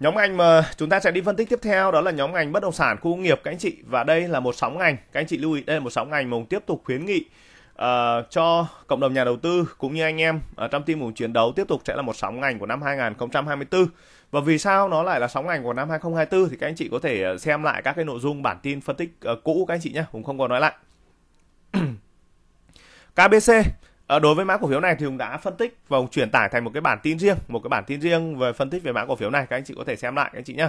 Nhóm ngành mà chúng ta sẽ đi phân tích tiếp theo đó là nhóm ngành bất động sản khu công nghiệp các anh chị và đây là một sóng ngành các anh chị lưu ý đây là một sóng ngành mà tiếp tục khuyến nghị uh, cho cộng đồng nhà đầu tư cũng như anh em ở trong team chiến đấu tiếp tục sẽ là một sóng ngành của năm 2024 và vì sao nó lại là sóng ngành của năm 2024 thì các anh chị có thể ờ, xem lại các cái nội dung bản tin phân tích uh, cũ các anh chị nhé cũng không có nói lại [clears throat] KBC Ờ, đối với mã cổ phiếu này thì Hùng đã phân tích và Hùng chuyển tải thành một cái bản tin riêng, một cái bản tin riêng về phân tích về mã cổ phiếu này các anh chị có thể xem lại các anh chị nhé.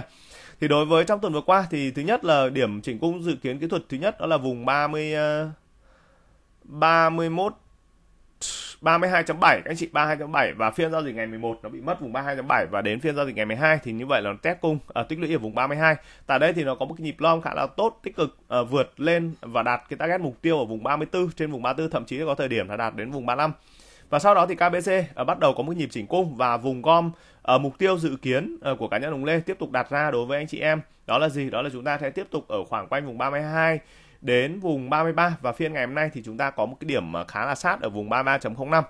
Thì đối với trong tuần vừa qua thì thứ nhất là điểm chỉnh cung dự kiến kỹ thuật thứ nhất đó là vùng 30 31 32.7 các anh chị 32.7 và phiên giao dịch ngày 11 nó bị mất vùng 32.7 và đến phiên giao dịch ngày 12 thì như vậy là nó test cung ở à, uh, tích lũy ở vùng 32. Tại đây thì nó có một cái nhịp long khá là tốt tích cực uh, vượt lên và đạt cái target mục tiêu ở vùng 34 trên vùng 34 thậm chí có thời điểm là đạt đến vùng 35 và sau đó thì KBC uh, à, bắt đầu có một nhịp chỉnh cung và vùng gom uh, mục tiêu dự kiến uh, của cá nhân Hồng Lê tiếp tục đặt ra đối với anh chị em đó là gì đó là chúng ta sẽ tiếp tục ở khoảng quanh vùng 32 đến vùng 33 và phiên ngày hôm nay thì chúng ta có một cái điểm khá là sát ở vùng 33.05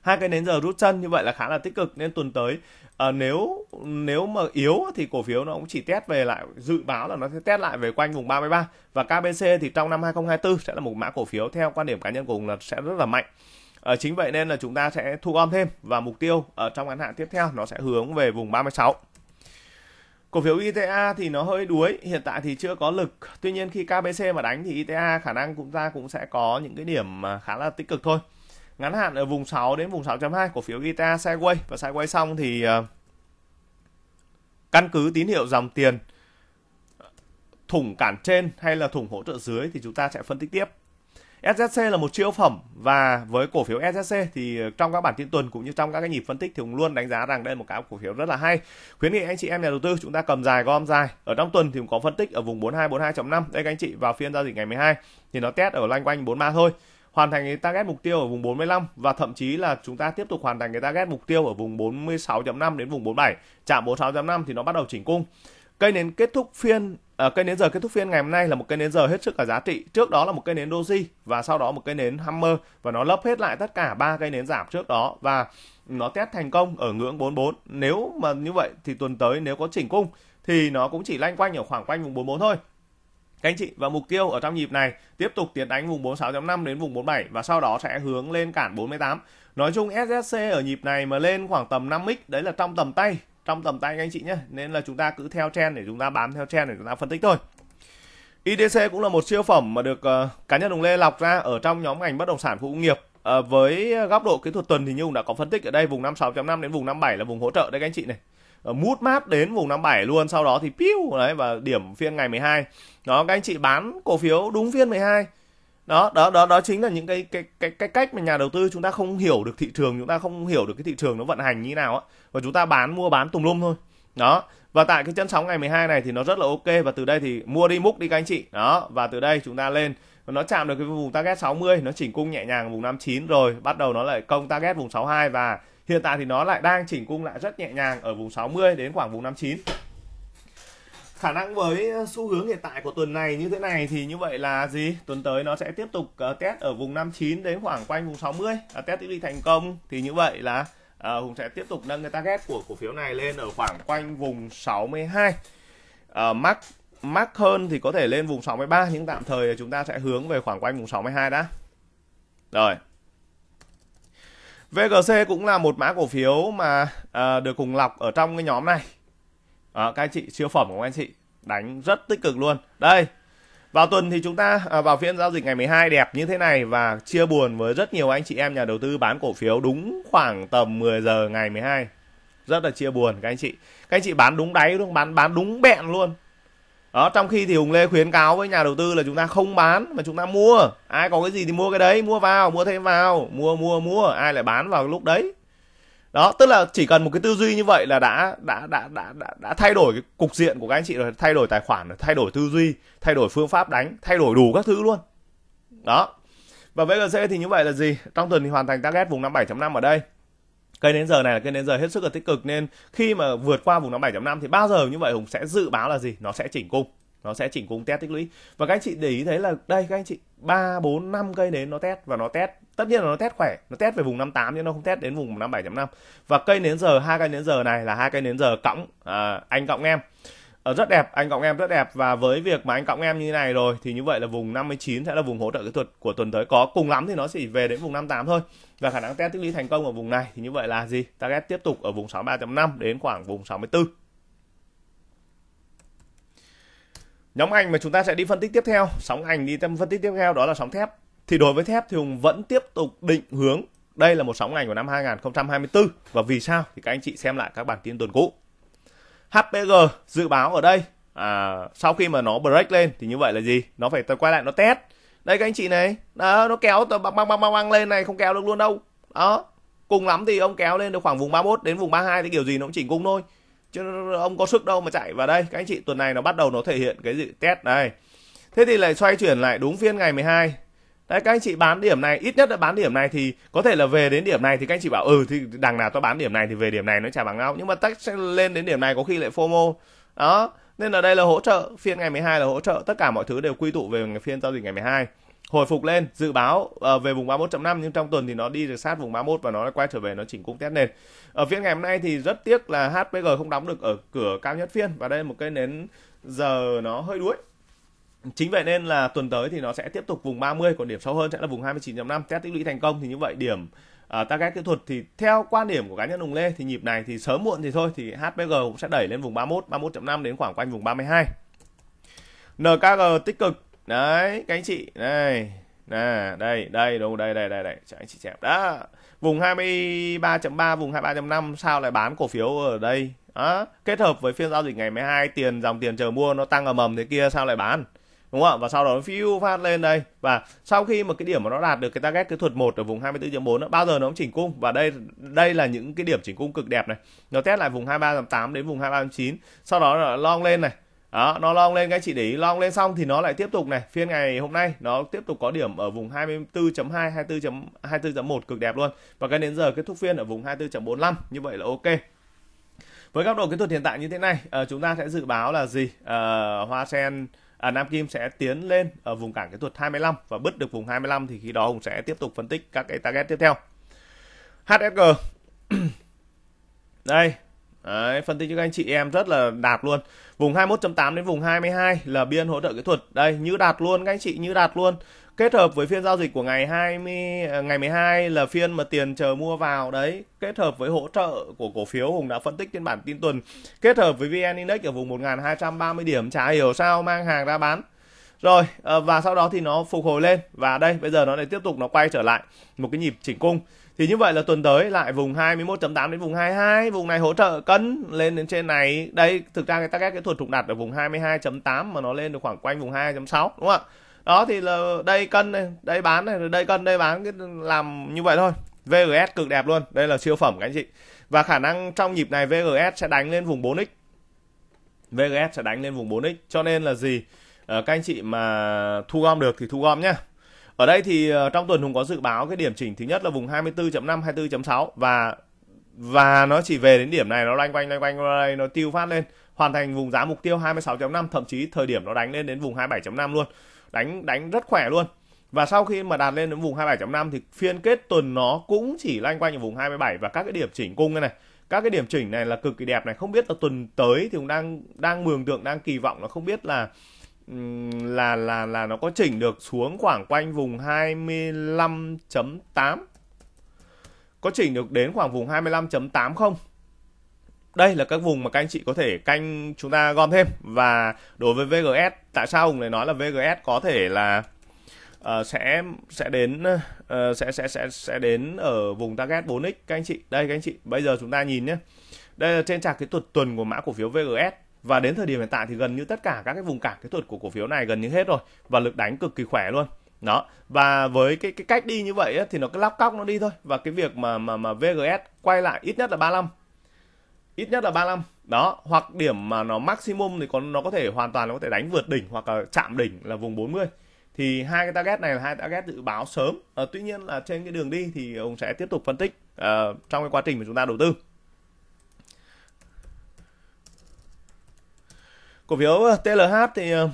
hai cái nến giờ rút chân như vậy là khá là tích cực nên tuần tới à, nếu nếu mà yếu thì cổ phiếu nó cũng chỉ test về lại dự báo là nó sẽ test lại về quanh vùng 33 và KBC thì trong năm 2024 sẽ là một mã cổ phiếu theo quan điểm cá nhân của mình là sẽ rất là mạnh à, chính vậy nên là chúng ta sẽ thu gom thêm và mục tiêu ở ờ, trong ngắn hạn tiếp theo nó sẽ hướng về vùng 36 Cổ phiếu ITA thì nó hơi đuối, hiện tại thì chưa có lực. Tuy nhiên khi KBC mà đánh thì ITA khả năng cũng ra cũng sẽ có những cái điểm à, khá là tích cực thôi. Ngắn hạn ở vùng 6 đến vùng 6.2 cổ phiếu ITA sideways và sideways xong thì à, căn cứ tín hiệu dòng tiền à, thủng cản trên hay là thủng hỗ trợ dưới thì chúng ta sẽ phân tích tiếp. SZC là một siêu phẩm và với cổ phiếu SZC thì trong các bản tin tuần cũng như trong các cái nhịp phân tích thì cũng luôn đánh giá rằng đây là một cái cổ phiếu rất là hay. Khuyến nghị anh chị em nhà đầu tư chúng ta cầm dài gom dài. Ở trong tuần thì cũng có phân tích ở vùng 42 42.5. Đây các anh chị vào phiên giao dịch ngày 12 thì nó test ở loanh quanh 43 thôi hoàn thành cái target mục tiêu ở vùng 45 và thậm chí là chúng ta tiếp tục hoàn thành cái target mục tiêu ở vùng 46.5 đến vùng 47. Chạm 46.5 thì nó bắt đầu chỉnh cung cây nến kết thúc phiên à, cây nến giờ kết thúc phiên ngày hôm nay là một cây nến giờ hết sức là giá trị trước đó là một cây nến doji và sau đó một cây nến hammer và nó lấp hết lại tất cả ba cây nến giảm trước đó và nó test thành công ở ngưỡng 44 nếu mà như vậy thì tuần tới nếu có chỉnh cung thì nó cũng chỉ lanh quanh ở khoảng quanh vùng 44 thôi các anh chị và mục tiêu ở trong nhịp này tiếp tục tiến đánh vùng 46.5 đến vùng 47 và sau đó sẽ hướng lên cản 48. Nói chung SSC ở nhịp này mà lên khoảng tầm 5x đấy là trong tầm tay trong tầm tay các anh chị nhé nên là chúng ta cứ theo trend để chúng ta bám theo trend để chúng ta phân tích thôi IDC cũng là một siêu phẩm mà được uh, cá nhân đồng Lê lọc ra ở trong nhóm ngành bất động sản khu công nghiệp à, với góc độ kỹ thuật tuần thì như cũng đã có phân tích ở đây vùng 56.5 đến vùng 57 là vùng hỗ trợ đây các anh chị này à, mút mát đến vùng 57 luôn sau đó thì piu đấy và điểm phiên ngày 12 đó các anh chị bán cổ phiếu đúng phiên 12 đó đó đó đó chính là những cái cái cái cái cách mà nhà đầu tư chúng ta không hiểu được thị trường chúng ta không hiểu được cái thị trường nó vận hành như nào á và chúng ta bán mua bán tùm lum thôi đó và tại cái chân sóng ngày 12 này thì nó rất là ok và từ đây thì mua đi múc đi các anh chị đó và từ đây chúng ta lên nó chạm được cái vùng target 60 nó chỉnh cung nhẹ nhàng vùng 59 rồi bắt đầu nó lại công target vùng 62 và hiện tại thì nó lại đang chỉnh cung lại rất nhẹ nhàng ở vùng 60 đến khoảng vùng 59 khả năng với ờ, xu hướng hiện tại của tuần này như thế này thì như vậy là gì tuần tới nó sẽ tiếp tục uh, test ở vùng 59 đến khoảng quanh vùng 60 uh, à, test đi thành công thì như vậy là uh, Hùng sẽ tiếp tục nâng cái target của cổ phiếu này lên ở khoảng quanh vùng 62 uh, mắc mắc hơn thì có thể lên vùng 63 nhưng tạm thời chúng ta sẽ hướng về khoảng quanh vùng 62 đã rồi VGC cũng là một mã cổ phiếu mà uh, được cùng lọc ở trong cái nhóm này à, các anh chị siêu phẩm của các anh chị đánh rất tích cực luôn đây vào tuần thì chúng ta à, vào phiên giao dịch ngày 12 đẹp như thế này và chia buồn với rất nhiều anh chị em nhà đầu tư bán cổ phiếu đúng khoảng tầm 10 giờ ngày 12 rất là chia buồn các anh chị các anh chị bán đúng đáy luôn bán bán đúng bẹn luôn đó trong khi thì hùng lê khuyến cáo với nhà đầu tư là chúng ta không bán mà chúng ta mua ai có cái gì thì mua cái đấy mua vào mua thêm vào mua mua mua ai lại bán vào lúc đấy đó tức là chỉ cần một cái tư duy như vậy là đã đã đã đã đã, đã thay đổi cái cục diện của các anh chị rồi thay đổi tài khoản rồi thay đổi tư duy thay đổi phương pháp đánh thay đổi đủ các thứ luôn đó và VGC thì như vậy là gì trong tuần thì hoàn thành target vùng 57.5 ở đây cây đến giờ này là cây đến giờ hết sức là tích cực nên khi mà vượt qua vùng 57.5 thì bao giờ như vậy Hùng sẽ dự báo là gì nó sẽ chỉnh cung nó sẽ chỉnh cùng test tích lũy và các anh chị để ý thấy là đây các anh chị ba bốn năm cây nến nó test và nó test tất nhiên là nó test khỏe nó test về vùng 58 nhưng nó không test đến vùng 57.5 và cây nến giờ hai cây nến giờ này là hai cây nến giờ cộng à, anh cộng em ở ờ, rất đẹp anh cộng em rất đẹp và với việc mà anh cộng em như thế này rồi thì như vậy là vùng 59 sẽ là vùng hỗ trợ kỹ thuật của tuần tới có cùng lắm thì nó chỉ về đến vùng 58 thôi và khả năng test tích lũy thành công ở vùng này thì như vậy là gì target tiếp tục ở vùng 63.5 đến khoảng vùng 64 Nhóm ngành mà chúng ta sẽ đi phân tích tiếp theo, sóng ngành đi phân tích tiếp theo đó là sóng thép. Thì đối với thép thì Hùng vẫn tiếp tục định hướng đây là một sóng ngành của năm 2024 và vì sao thì các anh chị xem lại các bản tin tuần cũ. HPG dự báo ở đây à, sau khi mà nó break lên thì như vậy là gì? Nó phải quay lại nó test. Đây các anh chị này, đó, nó kéo băng băng băng băng băng lên này không kéo được luôn đâu. Đó, cùng lắm thì ông kéo lên được khoảng vùng 31 đến vùng 32 thì kiểu gì nó cũng chỉnh cung thôi chứ ông có sức đâu mà chạy vào đây các anh chị tuần này nó bắt đầu nó thể hiện cái gì test đây thế thì lại xoay chuyển lại đúng phiên ngày 12 Đấy các anh chị bán điểm này ít nhất là bán điểm này thì có thể là về đến điểm này thì các anh chị bảo ừ thì đằng nào tôi bán điểm này thì về điểm này nó chả bằng nhau nhưng mà tách lên đến điểm này có khi lại FOMO đó nên là đây là hỗ trợ phiên ngày 12 là hỗ trợ tất cả mọi thứ đều quy tụ về phiên giao dịch ngày 12 hồi phục lên dự báo uh, về vùng 31.5 nhưng trong tuần thì nó đi được sát vùng 31 và nó quay trở về nó chỉnh cung test nền ở phiên ngày hôm nay thì rất tiếc là HPG không đóng được ở cửa cao nhất phiên và đây một cái nến giờ nó hơi đuối Chính vậy nên là tuần tới thì nó sẽ tiếp tục vùng 30 còn điểm sâu hơn sẽ là vùng 29.5 test tích lũy thành công thì như vậy điểm uh, target kỹ thuật thì theo quan điểm của cá nhân Hùng Lê thì nhịp này thì sớm muộn thì thôi thì HPG cũng sẽ đẩy lên vùng 31 31.5 đến khoảng quanh vùng 32. NKG tích cực đấy các anh chị đây nè đây đây đâu đây đây đây đây cho anh chị xem đó vùng 23.3 vùng 23.5 sao lại bán cổ phiếu ở đây đó. kết hợp với phiên giao dịch ngày 12 tiền dòng tiền chờ mua nó tăng ở mầm thế kia sao lại bán đúng không ạ và sau đó nó phiêu phát lên đây và sau khi mà cái điểm mà nó đạt được cái target kỹ thuật một ở vùng 24.4 bao giờ nó cũng chỉnh cung và đây đây là những cái điểm chỉnh cung cực đẹp này nó test lại vùng 23.8 đến vùng 23.9 sau đó nó long lên này đó nó long lên các chị để ý long lên xong thì nó lại tiếp tục này phiên ngày hôm nay nó tiếp tục có điểm ở vùng 24.2 24.24.1 cực đẹp luôn và cái đến giờ kết thúc phiên ở vùng 24.45 như vậy là ok với góc độ kỹ thuật hiện tại như thế này ờ, chúng ta sẽ dự báo là gì à, hoa sen à, Nam Kim sẽ tiến lên ở vùng cản kỹ thuật 25 và bứt được vùng 25 thì khi đó cũng sẽ tiếp tục phân tích các cái target tiếp theo HSG [coughs] đây Đấy, phân tích cho các anh chị em rất là đạt luôn. Vùng 21.8 đến vùng 22 là biên hỗ trợ kỹ thuật. Đây, như đạt luôn các anh chị, như đạt luôn. Kết hợp với phiên giao dịch của ngày 20 à, ngày 12 là phiên mà tiền chờ mua vào đấy, kết hợp với hỗ trợ của cổ phiếu Hùng đã phân tích trên bản tin tuần, kết hợp với VN Index ở vùng 1230 điểm chả hiểu sao mang hàng ra bán. Rồi à, và sau đó thì nó phục hồi lên và đây bây giờ nó lại tiếp tục nó quay trở lại một cái nhịp chỉnh cung thì như vậy là tuần tới lại vùng 21.8 đến vùng 22 vùng này hỗ trợ cân lên đến trên này đây thực ra người ta các kỹ thuật trục đặt ở vùng 22.8 mà nó lên được khoảng quanh vùng 22.6 đúng không ạ đó thì là đây cân này đây bán này đây cân đây bán cái làm như vậy thôi VGS cực đẹp luôn đây là siêu phẩm các anh chị và khả năng trong nhịp này VGS sẽ đánh lên vùng 4x VGS sẽ đánh lên vùng 4x cho nên là gì ờ, các anh chị mà thu gom được thì thu gom nhá ở đây thì ờ, trong tuần Hùng có dự báo cái điểm chỉnh thứ nhất là vùng 24.5, 24.6 và và nó chỉ về đến điểm này nó loanh quanh loanh quanh đây nó tiêu phát lên hoàn thành vùng giá mục tiêu 26.5 thậm chí thời điểm nó đánh lên đến vùng 27.5 luôn đánh đánh rất khỏe luôn và sau khi mà đạt lên đến vùng 27.5 thì phiên kết tuần nó cũng chỉ loanh quanh ở vùng 27 và các cái điểm chỉnh cung này, này các cái điểm chỉnh này là cực kỳ đẹp này không biết là tuần tới thì cũng đang đang mường tượng đang kỳ vọng là không biết là là là là nó có chỉnh được xuống khoảng quanh vùng 25.8 có chỉnh được đến khoảng vùng 25.8 không đây là các vùng mà các anh chị có thể canh chúng ta gom thêm và đối với VGS tại sao hùng lại nói là VGS có thể là uh, sẽ sẽ đến uh, sẽ sẽ sẽ sẽ đến ở vùng target 4x các anh chị đây các anh chị bây giờ chúng ta nhìn nhé đây là trên chart cái tuần tuần của mã cổ phiếu VGS và đến thời điểm hiện tại thì gần như tất cả các cái vùng cản kỹ thuật của cổ phiếu này gần như hết rồi và lực đánh cực kỳ khỏe luôn đó và với cái cái cách đi như vậy ấy, thì nó cứ lóc cóc nó đi thôi và cái việc mà mà mà VGS quay lại ít nhất là 35 ít nhất là 35 đó hoặc điểm mà nó maximum thì còn nó có thể hoàn toàn nó có thể đánh vượt đỉnh hoặc là chạm đỉnh là vùng 40 thì hai cái target này là hai target dự báo sớm à, tuy nhiên là trên cái đường đi thì ông sẽ tiếp tục phân tích uh, trong cái quá trình mà chúng ta đầu tư cổ phiếu ờ, TLH thì ờ,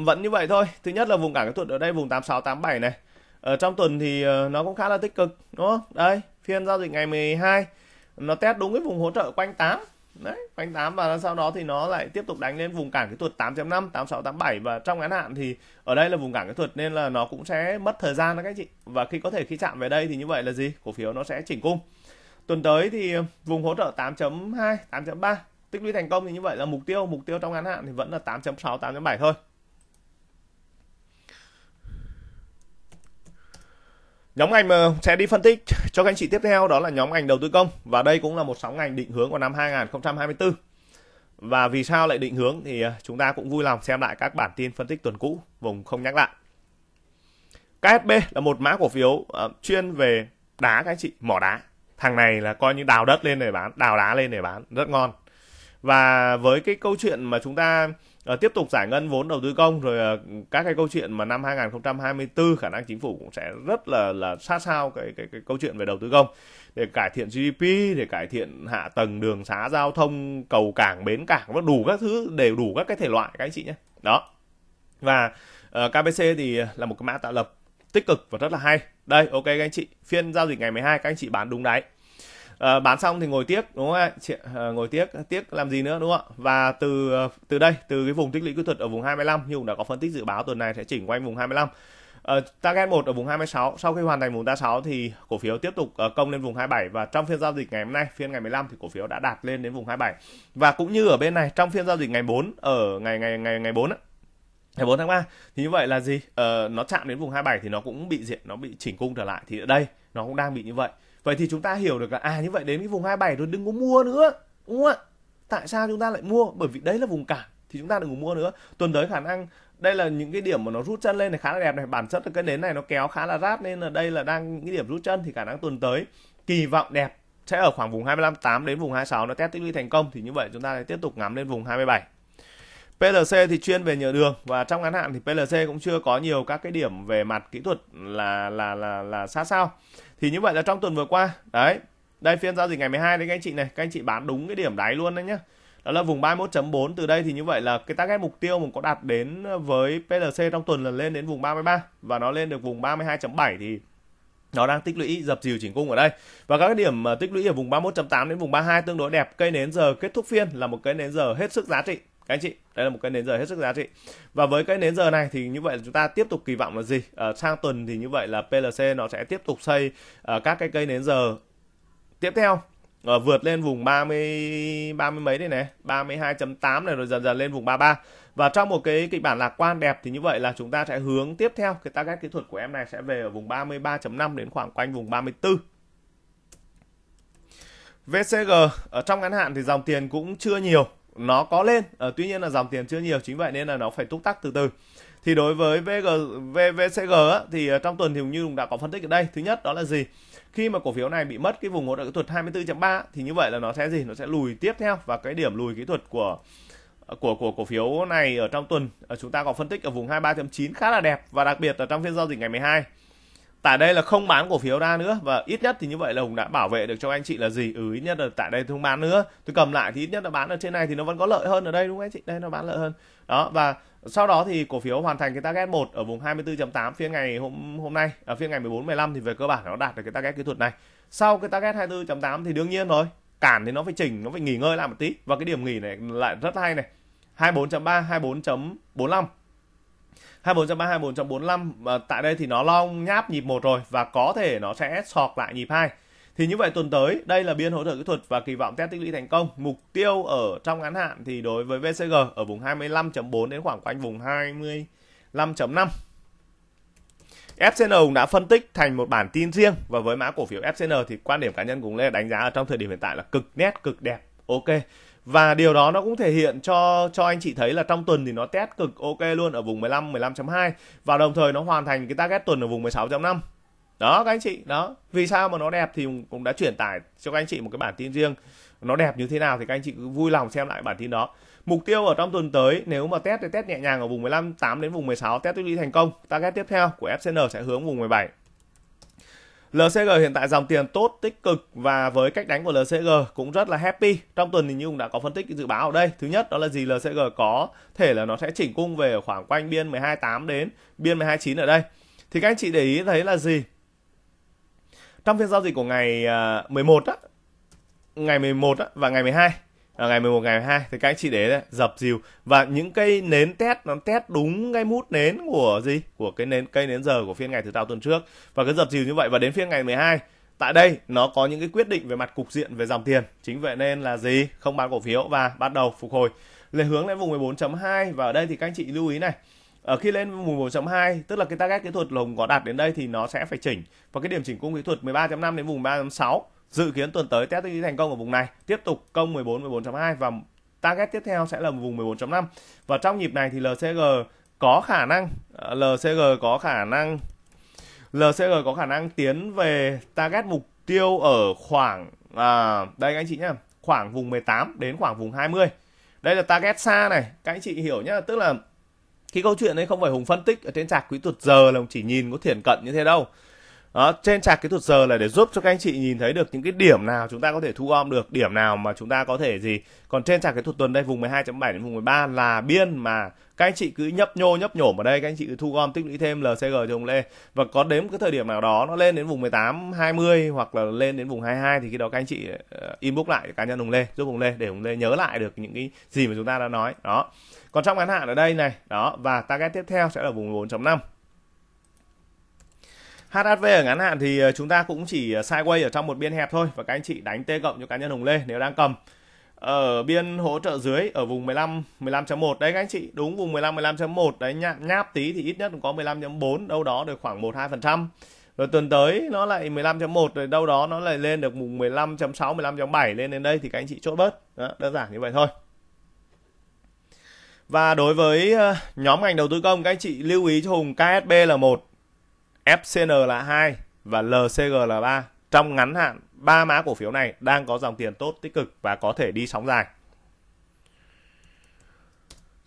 vẫn như vậy thôi thứ nhất là vùng cản kỹ thuật ở đây vùng 8687 này ở trong tuần thì ờ, nó cũng khá là tích cực đúng không đây phiên giao dịch ngày 12 nó test đúng cái vùng hỗ trợ quanh 8 đấy quanh 8 và sau đó thì nó lại tiếp tục đánh lên vùng cản kỹ thuật 8.5 8687 và trong ngắn hạn thì ở đây là vùng cản kỹ thuật nên là nó cũng sẽ mất thời gian đó các chị và khi có thể khi chạm về đây thì như vậy là gì cổ phiếu nó sẽ chỉnh cung tuần tới thì vùng hỗ trợ 8.2 8.3 tích lũy thành công thì như vậy là mục tiêu mục tiêu trong ngắn hạn thì vẫn là 8.6 8.7 thôi Nhóm ngành mà sẽ đi phân tích cho các anh chị tiếp theo đó là nhóm ngành đầu tư công và đây cũng là một sóng ngành định hướng của năm 2024. Và vì sao lại định hướng thì à, chúng ta cũng vui lòng xem lại các bản tin phân tích tuần cũ, vùng không nhắc lại. KSB là một mã cổ phiếu uh, chuyên về đá các anh chị, mỏ đá. Thằng này là coi như đào đất lên để bán, đào đá lên để bán, rất ngon và với cái câu chuyện mà chúng ta uh, tiếp tục giải ngân vốn đầu tư công rồi uh, các cái câu chuyện mà năm 2024 khả năng chính phủ cũng sẽ rất là là sát sao cái cái, cái câu chuyện về đầu tư công để cải thiện GDP để cải thiện hạ tầng đường xá giao thông cầu cảng bến cảng đủ các thứ đều đủ các cái thể loại các anh chị nhé đó và uh, ờ, KBC thì là một cái mã tạo lập tích cực và rất là hay đây ok các anh chị phiên giao dịch ngày 12 các anh chị bán đúng đáy à, bán xong thì ngồi tiếc đúng không ạ ờ, ngồi tiếc tiếc làm gì nữa đúng không ạ và từ ờ, từ đây từ cái vùng tích lũy kỹ thuật ở vùng 25 như cũng đã có phân tích dự báo tuần này sẽ chỉnh quanh vùng 25 Ờ, uh, target 1 ở vùng 26 sau khi hoàn thành vùng ta 6 thì cổ phiếu tiếp tục công lên vùng 27 và trong phiên giao dịch ngày hôm nay phiên ngày 15 thì cổ phiếu đã đạt lên đến vùng 27 và cũng như ở bên này trong phiên giao dịch ngày 4 ở ngày ngày ngày ngày 4 ngày 4 tháng 3 thì như vậy là gì ờ, nó chạm đến vùng 27 thì nó cũng bị diện nó bị chỉnh cung trở lại thì ở đây nó cũng đang bị như vậy vậy thì chúng ta hiểu được là à như vậy đến cái vùng 27 rồi đừng có mua nữa đúng không ạ tại sao chúng ta lại mua bởi vì đấy là vùng cản thì chúng ta đừng có mua nữa tuần tới khả năng đây là những cái điểm mà nó rút chân lên này khá là đẹp này bản chất là cái nến này nó kéo khá là rát nên là đây là đang những cái điểm rút chân thì khả năng tuần tới kỳ vọng đẹp sẽ ở khoảng vùng 25.8 đến vùng 26 nó test tích lũy thành công thì như vậy chúng ta sẽ tiếp tục ngắm lên vùng 27 PLC thì chuyên về nhựa đường và trong ngắn hạn thì PLC cũng chưa có nhiều các cái điểm về mặt kỹ thuật là là là là xa sao thì như vậy là trong tuần vừa qua đấy đây phiên giao dịch ngày 12 đấy các anh chị này các anh chị bán đúng cái điểm đáy luôn đấy nhá đó là vùng 31.4 từ đây thì như vậy là cái target mục tiêu mình có đạt đến với PLC trong tuần là lên đến vùng 33 và nó lên được vùng 32.7 thì nó đang tích lũy dập dìu chỉnh cung ở đây và các điểm tích lũy ở vùng 31.8 đến vùng 32 tương đối đẹp cây nến giờ kết thúc phiên là một cây nến giờ hết sức giá trị các anh chị đây là một cái nến giờ hết sức giá trị và với cái nến giờ này thì như vậy là chúng ta tiếp tục kỳ vọng là gì à, sang tuần thì như vậy là PLC nó sẽ tiếp tục xây à, các cái cây nến giờ tiếp theo à, vượt lên vùng 30 30 mấy đây này 32.8 này rồi dần dần lên vùng 33 và trong một cái kịch bản lạc quan đẹp thì như vậy là chúng ta sẽ hướng tiếp theo cái target kỹ thuật của em này sẽ về ở vùng 33.5 đến khoảng quanh vùng 34 VCG ở trong ngắn hạn thì dòng tiền cũng chưa nhiều nó có lên à, tuy nhiên là dòng tiền chưa nhiều chính vậy nên là nó phải túc tắc từ từ thì đối với VG, VVCG á, thì ờ, trong tuần thì như cũng đã có phân tích ở đây thứ nhất đó là gì khi mà cổ phiếu này bị mất cái vùng hỗ trợ kỹ thuật 24.3 thì như vậy là nó sẽ gì nó sẽ lùi tiếp theo và cái điểm lùi kỹ thuật của ờ, của của cổ phiếu này ở trong tuần chúng ta có phân tích ở vùng 23.9 khá là đẹp và đặc biệt là trong phiên giao dịch ngày 12 tại đây là không bán cổ phiếu ra nữa và ít nhất thì như vậy là hùng đã bảo vệ được cho anh chị là gì ừ ít nhất là tại đây không bán nữa tôi cầm lại thì ít nhất là bán ở trên này thì nó vẫn có lợi hơn ở đây đúng không anh chị đây nó bán lợi hơn đó và sau đó thì cổ phiếu hoàn thành cái target 1 ở vùng 24.8 phiên ngày hôm hôm nay ở à, phiên ngày 14 15 thì về cơ bản nó đạt được cái target kỹ thuật này sau cái target 24.8 thì đương nhiên rồi cản thì nó phải chỉnh nó phải nghỉ ngơi lại một tí và cái điểm nghỉ này lại rất hay này 24.3 24.45 2430 2445 và tại đây thì nó long nháp nhịp một rồi và có thể nó sẽ sọt lại nhịp hai thì như vậy tuần tới đây là biên hỗ trợ kỹ thuật và kỳ vọng test tích lũy thành công mục tiêu ở trong ngắn hạn thì đối với VCG ở vùng 25.4 đến khoảng quanh vùng 25.5 FCN cũng đã phân tích thành một bản tin riêng và với mã cổ phiếu FCN thì quan điểm cá nhân cũng là đánh giá ở trong thời điểm hiện tại là cực nét cực đẹp ok và điều đó nó cũng thể hiện cho cho anh chị thấy là trong tuần thì nó test cực ok luôn ở vùng 15 15.2 và đồng thời nó hoàn thành cái target tuần ở vùng 16.5 đó các anh chị đó vì sao mà nó đẹp thì cũng đã truyền tải cho các anh chị một cái bản tin riêng nó đẹp như thế nào thì các anh chị cứ vui lòng xem lại bản tin đó mục tiêu ở trong tuần tới nếu mà test thì test nhẹ nhàng ở vùng 15 8 đến vùng 16 test tích lũy thành công target tiếp theo của FCN sẽ hướng vùng 17 LCG hiện tại dòng tiền tốt tích cực và với cách đánh của LCG cũng rất là happy. Trong tuần thì Như Nhung đã có phân tích dự báo ở đây. Thứ nhất đó là gì LCG có thể là nó sẽ chỉnh cung về khoảng quanh biên 128 đến biên 129 ở đây. Thì các anh chị để ý thấy là gì? Trong phiên giao dịch của ngày 11 à, á, ngày 11 á, và ngày 12 À, ngày 11 ngày 12 thì các anh chị để đấy, dập dìu và những cây nến test nó test đúng cái mút nến của gì? Của cái nến cây nến giờ của phiên ngày thứ tao tuần trước. Và cứ dập dìu như vậy và đến phiên ngày 12 tại đây nó có những cái quyết định về mặt cục diện về dòng tiền. Chính vậy nên là gì? Không bán cổ phiếu và bắt đầu phục hồi. Lên hướng lên vùng 14.2 và ở đây thì các anh chị lưu ý này ở khi lên vùng 11.2 tức là cái target kỹ thuật lồng có đạt đến đây thì nó sẽ phải chỉnh và cái điểm chỉnh cung kỹ thuật 13.5 đến vùng 3.6 Dự kiến tuần tới test đi thành công ở vùng này, tiếp tục công 14 14.2 và target tiếp theo sẽ là vùng 14.5. Và trong nhịp này thì LCG có khả năng ờ, LCG có khả năng LCG có khả năng tiến về target mục tiêu ở khoảng à, đây các anh chị nhá, khoảng vùng 18 đến khoảng vùng 20. Đây là target xa này, các anh chị hiểu nhá, tức là cái câu chuyện đấy không phải Hùng phân tích ở trên sạc quý tuột giờ là Hùng chỉ nhìn có thiển cận như thế đâu đó, trên trạc kỹ thuật giờ là để giúp cho các anh chị nhìn thấy được những cái điểm nào chúng ta có thể thu gom được, điểm nào mà chúng ta có thể gì. Còn trên trạc kỹ thuật tuần đây vùng 12.7 đến vùng 13 là biên mà các anh chị cứ nhấp nhô nhấp nhổm ở đây các anh chị cứ thu gom tích lũy thêm LCG cho ông Lê và có đến cái thời điểm nào đó nó lên đến vùng 18 20 hoặc là lên đến vùng 22 thì khi đó các anh chị ờ, inbox lại cá nhân ông Lê giúp ông Lê để ông Lê nhớ lại được những cái gì mà chúng ta đã nói. Đó. Còn trong ngắn hạn ở đây này, đó và target tiếp theo sẽ là vùng 4.5 HHV ở ngắn hạn thì ờ, chúng ta cũng chỉ ờ, sideways ở trong một biên hẹp thôi và các anh chị đánh T cộng cho cá nhân Hồng Lê nếu đang cầm. Ở biên hỗ trợ dưới ở vùng 15 15.1 đấy các anh chị, đúng vùng 15 15.1 đấy nháp, nháp tí thì ít nhất cũng có 15.4 đâu đó được khoảng 1 2%. Rồi tuần tới nó lại 15.1 rồi đâu đó nó lại lên được vùng 15.6 15.7 lên đến đây thì các anh chị chốt bớt. Đó, đơn giản như vậy thôi. Và đối với ờ, nhóm ngành đầu tư công các anh chị lưu ý cho Hùng KSB là một FCN là 2 và LCG là 3. Trong ngắn hạn, ba mã cổ phiếu này đang có dòng tiền tốt tích cực và có thể đi sóng dài.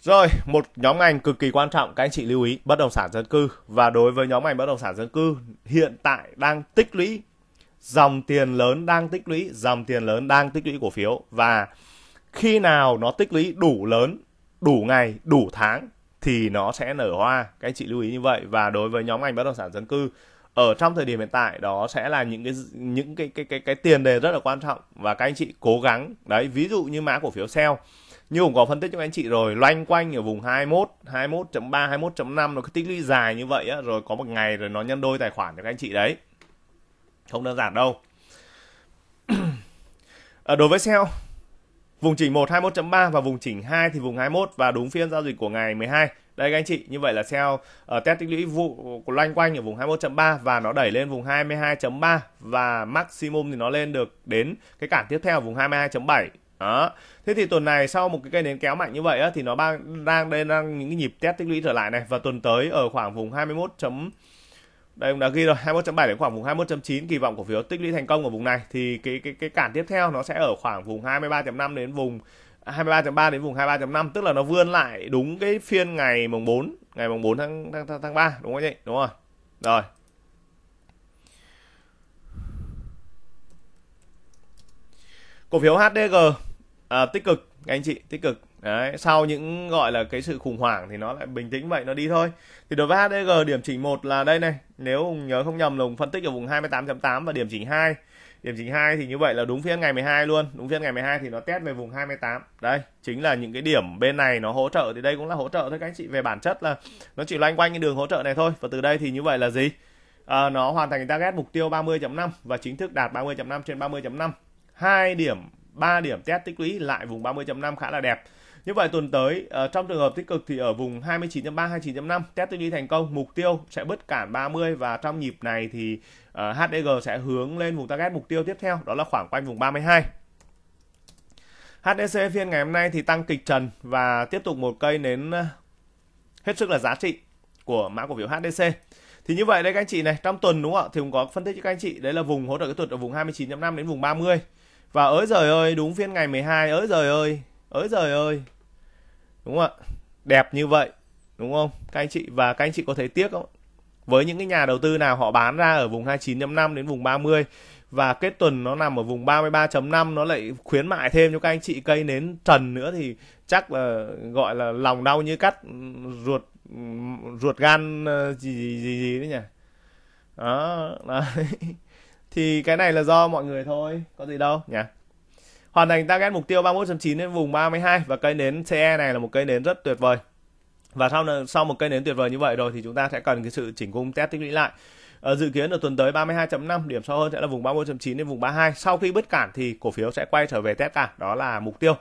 Rồi, một nhóm ngành cực kỳ quan trọng các anh chị lưu ý, bất động sản dân cư và đối với nhóm ngành bất động sản dân cư hiện tại đang tích lũy dòng tiền lớn đang tích lũy, dòng tiền lớn đang tích lũy cổ phiếu và khi nào nó tích lũy đủ lớn, đủ ngày, đủ tháng thì nó sẽ nở hoa các anh chị lưu ý như vậy và đối với nhóm ngành bất động sản dân cư ở trong thời điểm hiện tại đó sẽ là những cái những cái cái cái cái tiền đề rất là quan trọng và các anh chị cố gắng đấy ví dụ như mã cổ phiếu sell như cũng có phân tích cho các anh chị rồi loanh quanh ở vùng 21 21.3 21.5 nó cứ tích lũy dài như vậy á, rồi có một ngày rồi nó nhân đôi tài khoản cho các anh chị đấy không đơn giản đâu à, [clears throat] đối với sell Vùng chỉnh 1 21.3 và vùng chỉnh 2 thì vùng 21 và đúng phiên giao dịch của ngày 12. Đây các anh chị, như vậy là sell uh, test tích lũy vụ loanh quanh ở vùng 21.3 và nó đẩy lên vùng 22.3 và maximum thì nó lên được đến cái cản tiếp theo vùng 22.7. Đó. Thế thì tuần này sau một cái cây nến kéo mạnh như vậy á, thì nó đang đang đang những cái nhịp test tích lũy trở lại này và tuần tới ở khoảng vùng 21 đây cũng đã ghi rồi 21.7 đến khoảng vùng 21.9 kỳ vọng cổ phiếu tích lũy thành công ở vùng này thì cái cái cái cản tiếp theo nó sẽ ở khoảng vùng 23.5 đến vùng 23.3 đến vùng 23.5 tức là nó vươn lại đúng cái phiên ngày mùng 4 ngày mùng 4 tháng tháng, tháng, tháng 3 đúng không anh chị đúng rồi rồi cổ phiếu HDG à, tích cực anh chị tích cực Đấy, sau những gọi là cái sự khủng hoảng thì nó lại bình tĩnh vậy nó đi thôi. Thì đối với HDG điểm chỉnh một là đây này, nếu nhớ không nhầm là phân tích ở vùng 28.8 và điểm chỉnh 2. Điểm chỉnh 2 thì như vậy là đúng phiên ngày 12 luôn, đúng phiên ngày 12 thì nó test về vùng 28. Đây, chính là những cái điểm bên này nó hỗ trợ thì đây cũng là hỗ trợ thôi các anh chị về bản chất là nó chỉ loanh quanh cái đường hỗ trợ này thôi. Và từ đây thì như vậy là gì? À, nó hoàn thành target mục tiêu 30.5 và chính thức đạt 30.5 trên 30.5. hai điểm 3 điểm test tích lũy lại vùng 30.5 khá là đẹp. Như vậy tuần tới ờ, trong trường hợp tích cực thì ở vùng 29.3 29.5 test tư duy thành công, mục tiêu sẽ bứt cản 30 và trong nhịp này thì uh, ờ, HDG sẽ hướng lên vùng target mục tiêu tiếp theo đó là khoảng quanh vùng 32. HDC phiên ngày hôm nay thì tăng kịch trần và tiếp tục một cây nến ờ, hết sức là giá trị của mã cổ phiếu HDC. Thì như vậy đây các anh chị này, trong tuần đúng không ạ? Thì cũng có phân tích cho các anh chị, đấy là vùng hỗ trợ kỹ thuật ở vùng 29.5 đến vùng 30. Và ới giời ơi, đúng phiên ngày 12, ới giời ơi, ới giời ơi, đúng không ạ đẹp như vậy đúng không các anh chị và các anh chị có thấy tiếc không với những cái nhà đầu tư nào họ bán ra ở vùng 29.5 đến vùng 30 và kết tuần nó nằm ở vùng 33.5 nó lại khuyến mại thêm cho các anh chị cây nến trần nữa thì chắc là gọi là lòng đau như cắt ruột ruột gan ờ, gì gì gì, gì đấy nhỉ đó [laughs] đấy. thì cái này là do mọi người thôi có gì đâu nhỉ Hoàn thành target mục tiêu 31.9 đến vùng 32 và cây nến CE này là một cây nến rất tuyệt vời. Và sau sau một cây nến tuyệt vời như vậy rồi thì chúng ta sẽ cần cái sự chỉnh cung test tích lũy lại. Ở ờ, dự kiến ở tuần tới 32.5 điểm sâu hơn sẽ là vùng 31.9 đến vùng 32. Sau khi bứt cản thì cổ phiếu sẽ quay trở về test cả đó là mục tiêu.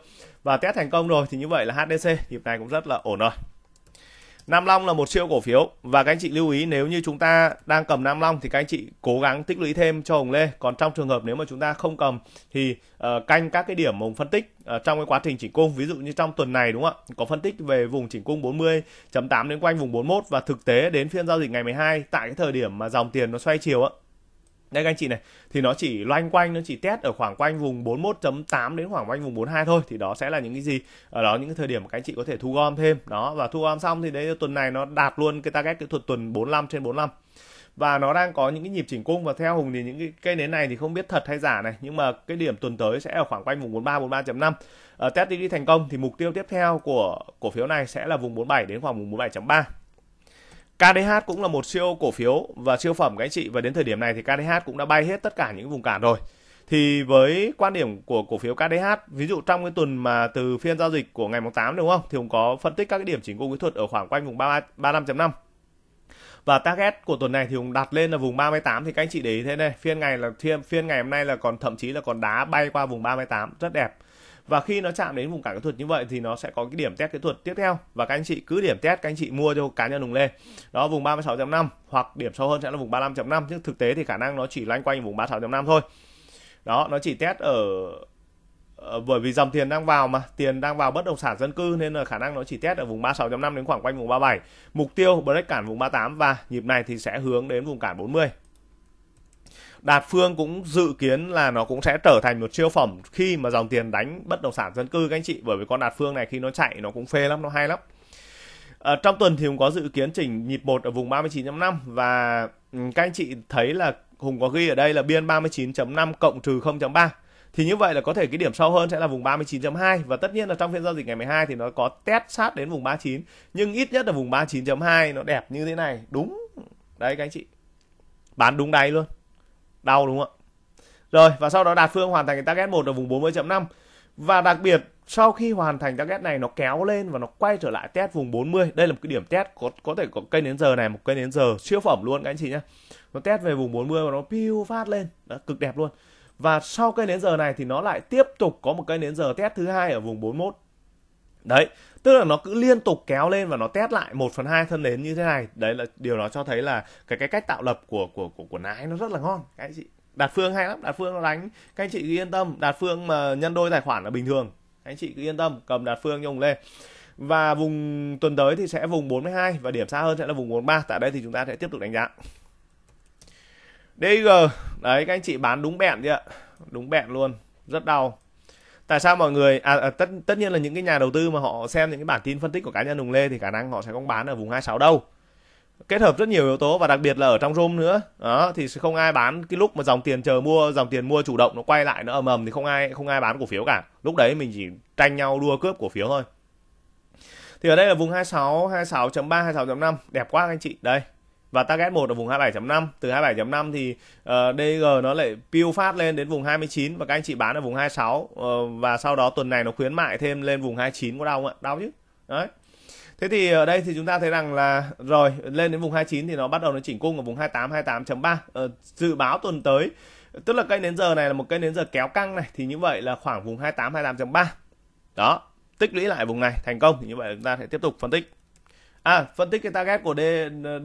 Và test thành công rồi thì như vậy là HDC nhịp này cũng rất là ổn rồi. Nam Long là một siêu cổ phiếu và các anh chị lưu ý nếu như chúng ta đang cầm Nam Long thì các anh chị cố gắng tích lũy thêm cho Hồng Lê. Còn trong trường hợp nếu mà chúng ta không cầm thì uh, canh các cái điểm mùng phân tích uh, trong cái quá trình chỉnh cung. Ví dụ như trong tuần này đúng không ạ? Có phân tích về vùng chỉnh cung 40.8 đến quanh vùng 41 và thực tế đến phiên giao dịch ngày 12 tại cái thời điểm mà dòng tiền nó xoay chiều á đây các anh chị này, thì nó chỉ loanh quanh, nó chỉ test ở khoảng quanh vùng 41.8 đến khoảng quanh vùng 42 thôi. Thì đó sẽ là những cái gì? Ở đó những cái thời điểm mà các anh chị có thể thu gom thêm. Đó, và thu gom xong thì đấy tuần này nó đạt luôn cái target kỹ thuật tuần 45 trên 45 và nó đang có những cái nhịp chỉnh cung và theo Hùng thì những cái cây nến này thì không biết thật hay giả này nhưng mà cái điểm tuần tới sẽ ở khoảng quanh vùng 43 43.5 ở test đi thành công thì mục tiêu tiếp theo của cổ phiếu này sẽ là vùng 47 đến khoảng vùng 47.3 KDH cũng là một siêu cổ phiếu và siêu phẩm các anh chị và đến thời điểm này thì KDH cũng đã bay hết tất cả những vùng cản rồi. Thì với quan điểm của cổ phiếu KDH, ví dụ trong cái tuần mà từ phiên giao dịch của ngày mùng 8 đúng không? Thì cũng có phân tích các cái điểm chỉnh cung kỹ thuật ở khoảng quanh vùng 35.5. Và target của tuần này thì cũng đặt lên là vùng 38 thì các anh chị để ý thế này, phiên ngày là phiên, phiên ngày hôm nay là còn thậm chí là còn đá bay qua vùng 38 rất đẹp và khi nó chạm đến vùng cản kỹ thuật như vậy thì nó sẽ có cái điểm test kỹ thuật tiếp theo và các anh chị cứ điểm test các anh chị mua cho cá nhân Hùng Lê đó vùng 36.5 hoặc điểm sâu hơn sẽ là vùng 35.5 nhưng thực tế thì khả năng nó chỉ loanh quanh vùng 36.5 thôi đó nó chỉ test ở bởi vì dòng tiền đang vào mà tiền đang vào bất động sản dân cư nên là khả năng nó chỉ test ở vùng 36.5 đến khoảng quanh vùng 37 mục tiêu break cản vùng 38 và nhịp này thì sẽ hướng đến vùng cản 40 Đạt Phương cũng dự kiến là nó cũng sẽ trở thành một siêu phẩm khi mà dòng tiền đánh bất động sản dân cư các anh chị bởi vì con Đạt Phương này khi nó chạy nó cũng phê lắm nó hay lắm à, trong tuần thì Hùng có dự kiến chỉnh nhịp một ở vùng 39.5 và ừ, các anh chị thấy là Hùng có ghi ở đây là biên 39.5 cộng trừ 0.3 thì như vậy là có thể cái điểm sâu hơn sẽ là vùng 39.2 và tất nhiên là trong phiên giao dịch ngày 12 thì nó có test sát đến vùng 39 nhưng ít nhất là vùng 39.2 nó đẹp như thế này đúng đấy các anh chị bán đúng đáy luôn đau đúng không ạ rồi và sau đó đạt phương hoàn thành cái target một ở vùng 40.5 và đặc biệt sau khi hoàn thành target này nó kéo lên và nó quay trở lại test vùng 40 đây là một cái điểm test có có thể có cây đến giờ này một cây đến giờ siêu phẩm luôn các anh chị nhé nó test về vùng 40 và nó piu phát lên đó, cực đẹp luôn và sau cây đến giờ này thì nó lại tiếp tục có một cây đến giờ test thứ hai ở vùng 41 đấy tức là nó cứ liên tục kéo lên và nó test lại 1 phần hai thân nến như thế này đấy là điều nó cho thấy là cái cái cách tạo lập của của của của nái nó rất là ngon các anh chị đạt phương hay lắm đạt phương nó đánh các anh chị cứ yên tâm đạt phương mà nhân đôi tài khoản là bình thường các anh chị cứ yên tâm cầm đạt phương nhung lên và vùng tuần tới thì sẽ vùng 42 và điểm xa hơn sẽ là vùng 43 tại đây thì chúng ta sẽ tiếp tục đánh giá DG đấy các anh chị bán đúng bẹn đi ạ đúng bẹn luôn rất đau tại sao mọi người à, à, tất tất nhiên là những cái nhà đầu tư mà họ xem những cái bản tin phân tích của cá nhân Hùng Lê thì khả năng họ sẽ không bán ở vùng 26 đâu kết hợp rất nhiều yếu tố và đặc biệt là ở trong room nữa đó thì sẽ không ai bán cái lúc mà dòng tiền chờ mua dòng tiền mua chủ động nó quay lại nó ầm ầm thì không ai không ai bán cổ phiếu cả lúc đấy mình chỉ tranh nhau đua cướp cổ phiếu thôi thì ở đây là vùng 26 26.3 26.5 đẹp quá anh chị đây và target 1 ở vùng 27.5 từ 27.5 thì uh, ờ, DG nó lại piu phát lên đến vùng 29 và các anh chị bán ở vùng 26 uh, ờ, và sau đó tuần này nó khuyến mại thêm lên vùng 29 có đau không ạ đau chứ đấy Thế thì ở đây thì chúng ta thấy rằng là rồi lên đến vùng 29 thì nó bắt đầu nó chỉnh cung ở vùng 28 28.3 ờ, dự báo tuần tới tức là cây nến giờ này là một cây nến giờ kéo căng này thì như vậy là khoảng vùng 28 28.3 đó tích lũy lại vùng này thành công thì như vậy chúng ta sẽ tiếp tục phân tích à phân tích cái target của D,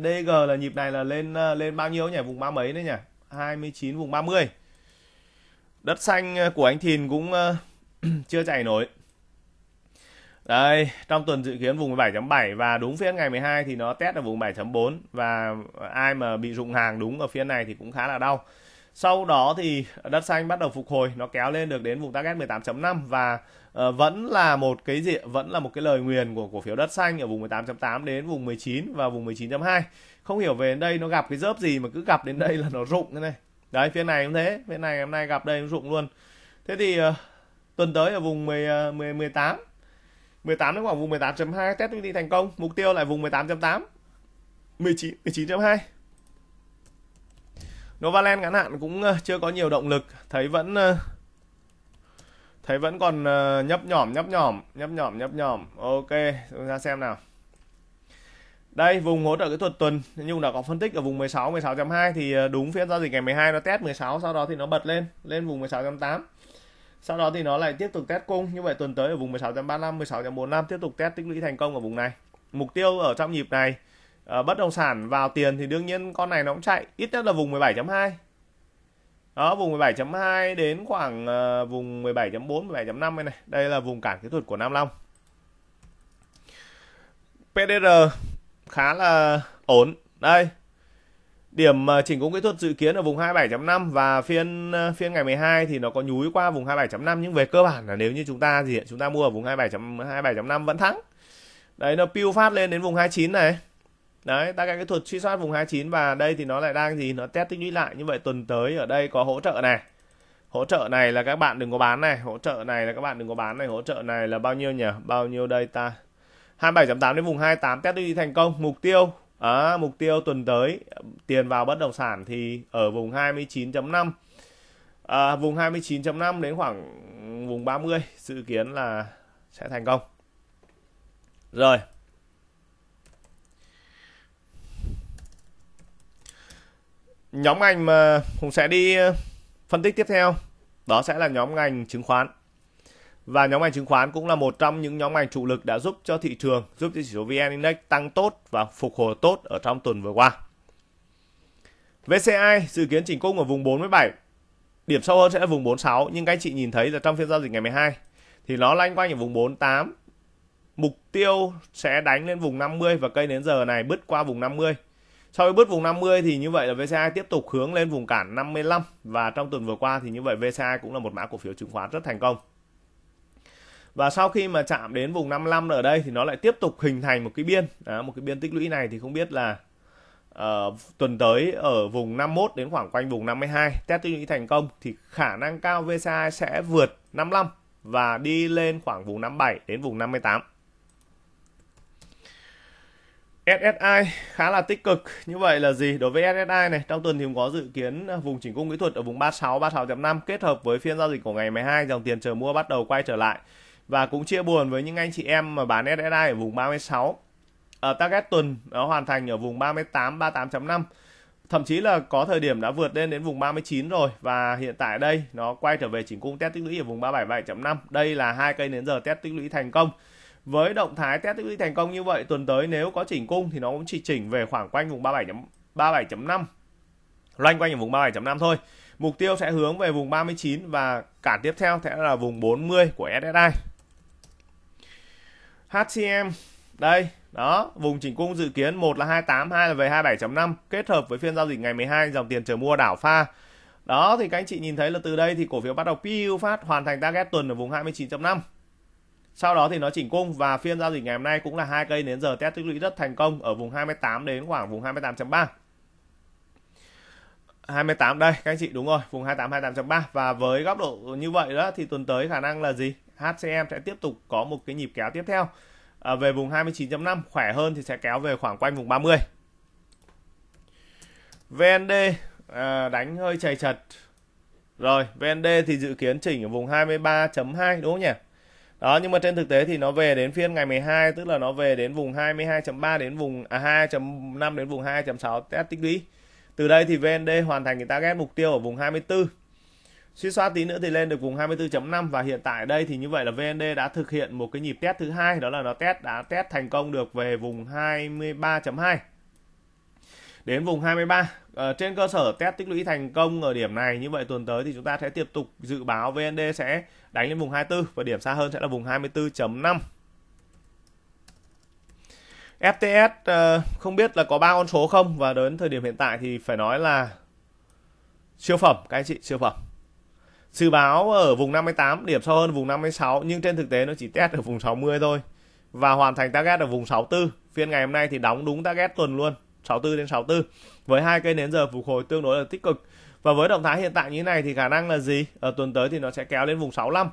DG là nhịp này là lên à, lên bao nhiêu nhỉ vùng ba mấy đấy nhỉ 29 vùng 30 đất xanh à, của anh Thìn cũng à, [clears throat] chưa chạy nổi đây, trong tuần dự kiến vùng 17.7 và đúng phiên ngày 12 thì nó test ở vùng 7.4 và ai mà bị rụng hàng đúng ở phía này thì cũng khá là đau. Sau đó thì đất xanh bắt đầu phục hồi, nó kéo lên được đến vùng target 18.5 và Ờ, vẫn là một cái gì vẫn là một cái lời nguyền của cổ phiếu đất xanh ở vùng 18.8 đến vùng 19 và vùng 19.2 không hiểu về đây nó gặp cái dớp gì mà cứ gặp đến đây là nó rụng thế này đấy phía này cũng thế phía này hôm nay gặp đây cũng rụng luôn thế thì uh, tuần tới ở vùng 10, uh, 10 18 18 đến khoảng vùng 18.2 test đi thành công mục tiêu lại vùng 18.8 19 19.2 Novaland ngắn hạn cũng ờ, chưa có nhiều động lực thấy vẫn thấy vẫn còn ờ, nhấp nhỏm nhấp nhỏm nhấp nhỏm nhấp nhỏm ok chúng ta xem nào đây vùng hỗ trợ kỹ thuật tuần nhưng đã có phân tích ở vùng 16 16.2 thì ờ, đúng phiên giao dịch ngày 12 nó test 16 sau đó thì nó bật lên lên vùng 16.8 sau đó thì nó lại tiếp tục test cung như vậy tuần tới ở vùng 16.35 16.45 tiếp tục test tích lũy thành công ở vùng này mục tiêu ở trong nhịp này ờ, bất động sản vào tiền thì đương nhiên con này nó cũng chạy ít nhất là vùng 17.2 đó vùng 17.2 đến khoảng uh, vùng 17.4 17.5 này này đây là vùng cản kỹ thuật của Nam Long PDR khá là ổn đây điểm ờ, chỉnh cũng kỹ thuật dự kiến ở vùng 27.5 và phiên ờ, phiên ngày 12 thì nó có nhúi qua vùng 27.5 nhưng về cơ bản là nếu như chúng ta gì chúng ta mua ở vùng 27.5 vẫn thắng đấy nó piu phát lên đến vùng 29 này đấy ta cái cái thuật suy soát vùng 29 và đây thì nó lại đang gì nó test tích lũy lại như vậy tuần tới ở đây có hỗ trợ này hỗ trợ này là các bạn đừng có bán này hỗ trợ này là các bạn đừng có bán này hỗ trợ này là bao nhiêu nhỉ bao nhiêu đây ta 27.8 đến vùng 28 test đi thành công mục tiêu à, mục tiêu tuần tới tiền vào bất động sản thì ở vùng 29.5 à, vùng 29.5 đến khoảng vùng 30 dự kiến là sẽ thành công rồi nhóm ngành mà Hùng sẽ đi ờ, phân tích tiếp theo đó sẽ là nhóm ngành chứng khoán và nhóm ngành chứng khoán cũng là một trong những nhóm ngành trụ lực đã giúp cho thị trường, giúp cho chỉ số VN Index tăng tốt và phục hồi tốt ở trong tuần vừa qua. VCI dự kiến chỉnh cung ở vùng 47, điểm sâu hơn sẽ là vùng 46 nhưng các anh chị nhìn thấy là trong phiên giao dịch ngày 12 thì nó lanh quanh ở vùng 48. Mục tiêu sẽ đánh lên vùng 50 và cây đến giờ này bứt qua vùng 50 sau khi bước vùng 50 thì như vậy là VCI tiếp tục hướng lên vùng cản 55 và trong tuần vừa qua thì như vậy VCI cũng là một mã cổ phiếu chứng khoán rất thành công. Và sau khi mà chạm đến vùng 55 ở đây thì nó lại tiếp tục hình thành một cái biên, à, một cái biên tích lũy này thì không biết là uh, tuần tới ở vùng 51 đến khoảng quanh vùng 52 test tích lũy thành công thì khả năng cao VCI sẽ vượt 55 và đi lên khoảng vùng 57 đến vùng 58. SSI khá là tích cực như vậy là gì đối với SSI này trong tuần thì cũng có dự kiến à, vùng chỉnh cung kỹ thuật ở vùng 36 36.5 kết hợp với phiên giao dịch của ngày 12 dòng tiền chờ mua bắt đầu quay trở lại và cũng chia buồn với những anh chị em mà bán SSI ở vùng 36 ở ờ, target tuần nó hoàn thành ở vùng 38 38.5 thậm chí là có thời điểm đã vượt lên đến vùng 39 rồi và hiện tại đây nó quay trở về chỉnh cung test tích lũy ở vùng 37, 377.5 đây là hai cây nến giờ test tích lũy thành công với động thái test tích lũy thành công như vậy tuần tới nếu có chỉnh cung thì nó cũng chỉ chỉnh về khoảng quanh vùng 37.5 37.5 loanh quanh ở vùng 37.5 thôi mục tiêu sẽ hướng về vùng 39 và cả tiếp theo sẽ là vùng 40 của SSI HCM đây đó vùng chỉnh cung dự kiến một là 28 hai là về 27.5 kết hợp với phiên giao dịch ngày 12 dòng tiền chờ mua đảo pha đó thì các anh chị nhìn thấy là từ đây thì cổ phiếu bắt đầu piu phát hoàn thành target tuần ở vùng 29.5 sau đó thì nó chỉnh cung và phiên giao dịch ngày hôm nay cũng là hai cây đến giờ test tích lũy rất thành công ở vùng 28 đến khoảng vùng 28.3 28 đây các anh chị đúng rồi vùng 28 28.3 và với góc độ như vậy đó thì tuần tới khả năng là gì HCM sẽ tiếp tục có một cái nhịp kéo tiếp theo à, về vùng 29.5 khỏe hơn thì sẽ kéo về khoảng quanh vùng 30 VND à, đánh hơi chày chật rồi VND thì dự kiến chỉnh ở vùng 23.2 đúng không nhỉ đó nhưng mà trên thực tế thì nó về đến phiên ngày 12 tức là nó về đến vùng 22.3 đến vùng à 2.5 đến vùng 2.6 test tích lũy. Từ đây thì VND hoàn thành cái target mục tiêu ở vùng 24. Suy soát tí nữa thì lên được vùng 24.5 và hiện tại đây thì như vậy là VND đã thực hiện một cái nhịp test thứ hai đó là nó test đã test thành công được về vùng 23.2 đến vùng 23 à, ờ, trên cơ sở test tích lũy thành công ở điểm này như vậy tuần tới thì chúng ta sẽ tiếp tục dự báo VND sẽ đánh lên vùng 24 và điểm xa hơn sẽ là vùng 24.5 FTS à, không biết là có ba con số không và đến thời điểm hiện tại thì phải nói là siêu phẩm các anh chị siêu phẩm dự báo ở vùng 58 điểm sâu hơn vùng 56 nhưng trên thực tế nó chỉ test ở vùng 60 thôi và hoàn thành target ở vùng 64 phiên ngày hôm nay thì đóng đúng target tuần luôn 64 đến 64 với hai cây nến giờ phục hồi tương đối là tích cực và với động thái hiện tại như thế này thì khả năng là gì ở tuần tới thì nó sẽ kéo lên vùng 65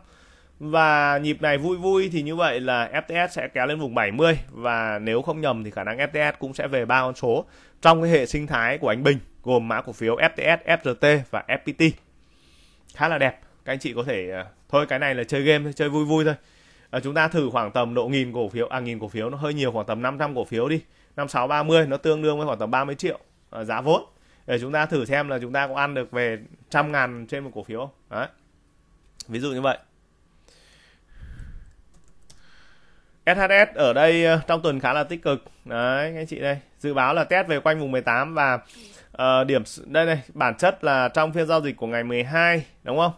và nhịp này vui vui thì như vậy là FTS sẽ kéo lên vùng 70 và nếu không nhầm thì khả năng FTS cũng sẽ về ba con số trong cái hệ sinh thái của anh Bình gồm mã cổ phiếu FTS, FRT và FPT. Khá là đẹp. Các anh chị có thể ờ, thôi cái này là chơi game thôi, chơi vui vui thôi. À, chúng ta thử khoảng tầm độ nghìn cổ phiếu à nghìn cổ phiếu nó hơi nhiều khoảng tầm 500 cổ phiếu đi 5630 nó tương đương với khoảng tầm 30 triệu à, giá vốn để chúng ta thử xem là chúng ta có ăn được về trăm ngàn trên một cổ phiếu không? Đấy. ví dụ như vậy SHS ở đây ờ, trong tuần khá là tích cực đấy anh chị đây dự báo là test về quanh vùng 18 và uh, điểm đây này bản chất là trong phiên giao dịch của ngày 12 đúng không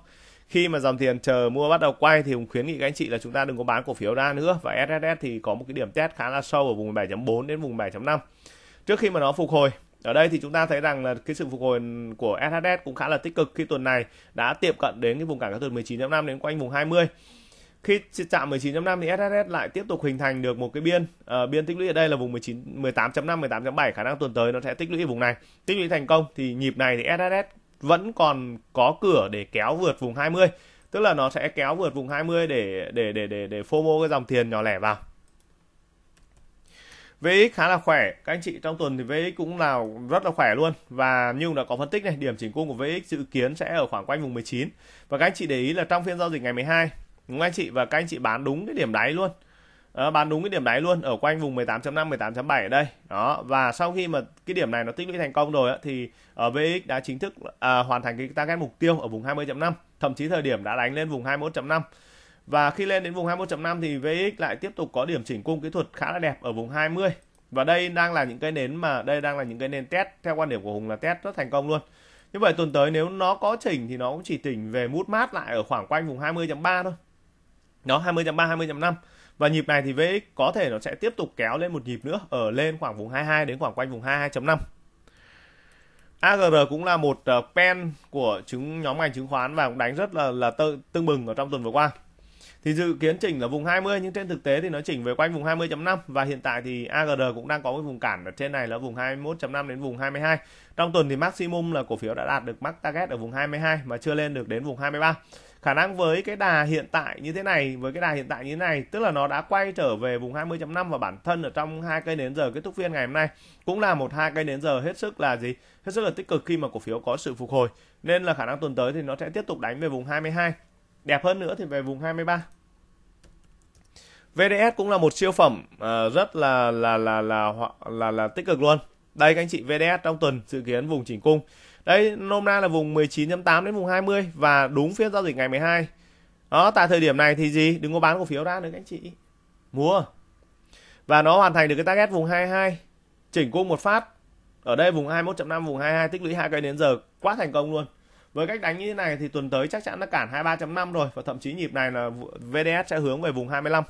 khi mà dòng tiền chờ mua bắt đầu quay thì Hùng khuyến nghị các anh chị là chúng ta đừng có bán cổ phiếu ra nữa và SSS thì có một cái điểm test khá là sâu ở vùng 7.4 đến vùng 7.5 trước khi mà nó phục hồi ở đây thì chúng ta thấy rằng là cái sự phục hồi của SHS cũng khá là tích cực khi tuần này đã tiệm cận đến cái vùng cản các tuần 19.5 đến quanh vùng 20 khi chạm 19.5 thì SSS lại tiếp tục hình thành được một cái biên uh, biên tích lũy ở đây là vùng 19 18.5 18.7 khả năng tuần tới nó sẽ tích lũy vùng này tích lũy thành công thì nhịp này thì SSS vẫn còn có cửa để kéo vượt vùng 20 tức là nó sẽ kéo vượt vùng 20 để để để để để FOMO cái dòng tiền nhỏ lẻ vào VX khá là khỏe, các anh chị trong tuần thì VX cũng là rất là khỏe luôn và như đã có phân tích này, điểm chỉnh cung của VX dự kiến sẽ ở khoảng quanh vùng 19 và các anh chị để ý là trong phiên giao dịch ngày 12 đúng không anh chị và các anh chị bán đúng cái điểm đáy luôn à, bán đúng cái điểm đáy luôn ở quanh vùng 18.5 18.7 ở đây đó và sau khi mà cái điểm này nó tích lũy thành công rồi á, thì ở ờ, VX đã chính thức à, hoàn thành cái target mục tiêu ở vùng 20.5 thậm chí thời điểm đã đánh lên vùng 21.5 và khi lên đến vùng 21.5 thì VX lại tiếp tục có điểm chỉnh cung kỹ thuật khá là đẹp ở vùng 20 và đây đang là những cái nến mà đây đang là những cái nến test theo quan điểm của Hùng là test rất thành công luôn như vậy tuần tới nếu nó có chỉnh thì nó cũng chỉ chỉnh về mút mát lại ở khoảng quanh vùng 20.3 thôi. Đó 20.3 20.5 và nhịp này thì VX có thể nó sẽ tiếp tục kéo lên một nhịp nữa ở lên khoảng vùng 22 đến khoảng quanh vùng 22.5. AGR cũng là một ờ, pen của chứng nhóm ngành chứng khoán và cũng đánh rất là là tương, tương bừng ở trong tuần vừa qua. Thì dự kiến chỉnh ở vùng 20 nhưng trên thực tế thì nó chỉnh về quanh vùng 20.5 và hiện tại thì AGR cũng đang có cái vùng cản ở trên này là vùng 21.5 đến vùng 22. Trong tuần thì maximum là cổ phiếu đã đạt được max target ở vùng 22 mà chưa lên được đến vùng 23 khả năng với cái đà hiện tại như thế này với cái đà hiện tại như thế này tức là nó đã quay trở về vùng 20.5 và bản thân ở trong hai cây nến giờ kết thúc phiên ngày hôm nay cũng là một hai cây nến giờ hết sức là gì hết sức là tích cực khi mà cổ phiếu có sự phục hồi nên là khả năng tuần tới thì nó sẽ tiếp tục đánh về vùng 22 đẹp hơn nữa thì về vùng 23 VDS cũng là một siêu phẩm uh, rất là là là là là là, là tích cực luôn đây các anh chị VDS trong tuần dự kiến vùng chỉnh cung đây nôm na là vùng 19.8 đến vùng 20 và đúng phiên giao dịch ngày 12. Đó, tại thời điểm này thì gì? Đừng có bán cổ phiếu ra nữa các anh chị. Mua. Và nó hoàn thành được cái target vùng 22. Chỉnh cung một phát. Ở đây vùng 21.5, vùng 22 tích lũy hai cây đến giờ quá thành công luôn. Với cách đánh như thế này thì tuần tới chắc chắn nó cản 23.5 rồi và thậm chí nhịp này là VDS sẽ hướng về vùng 25.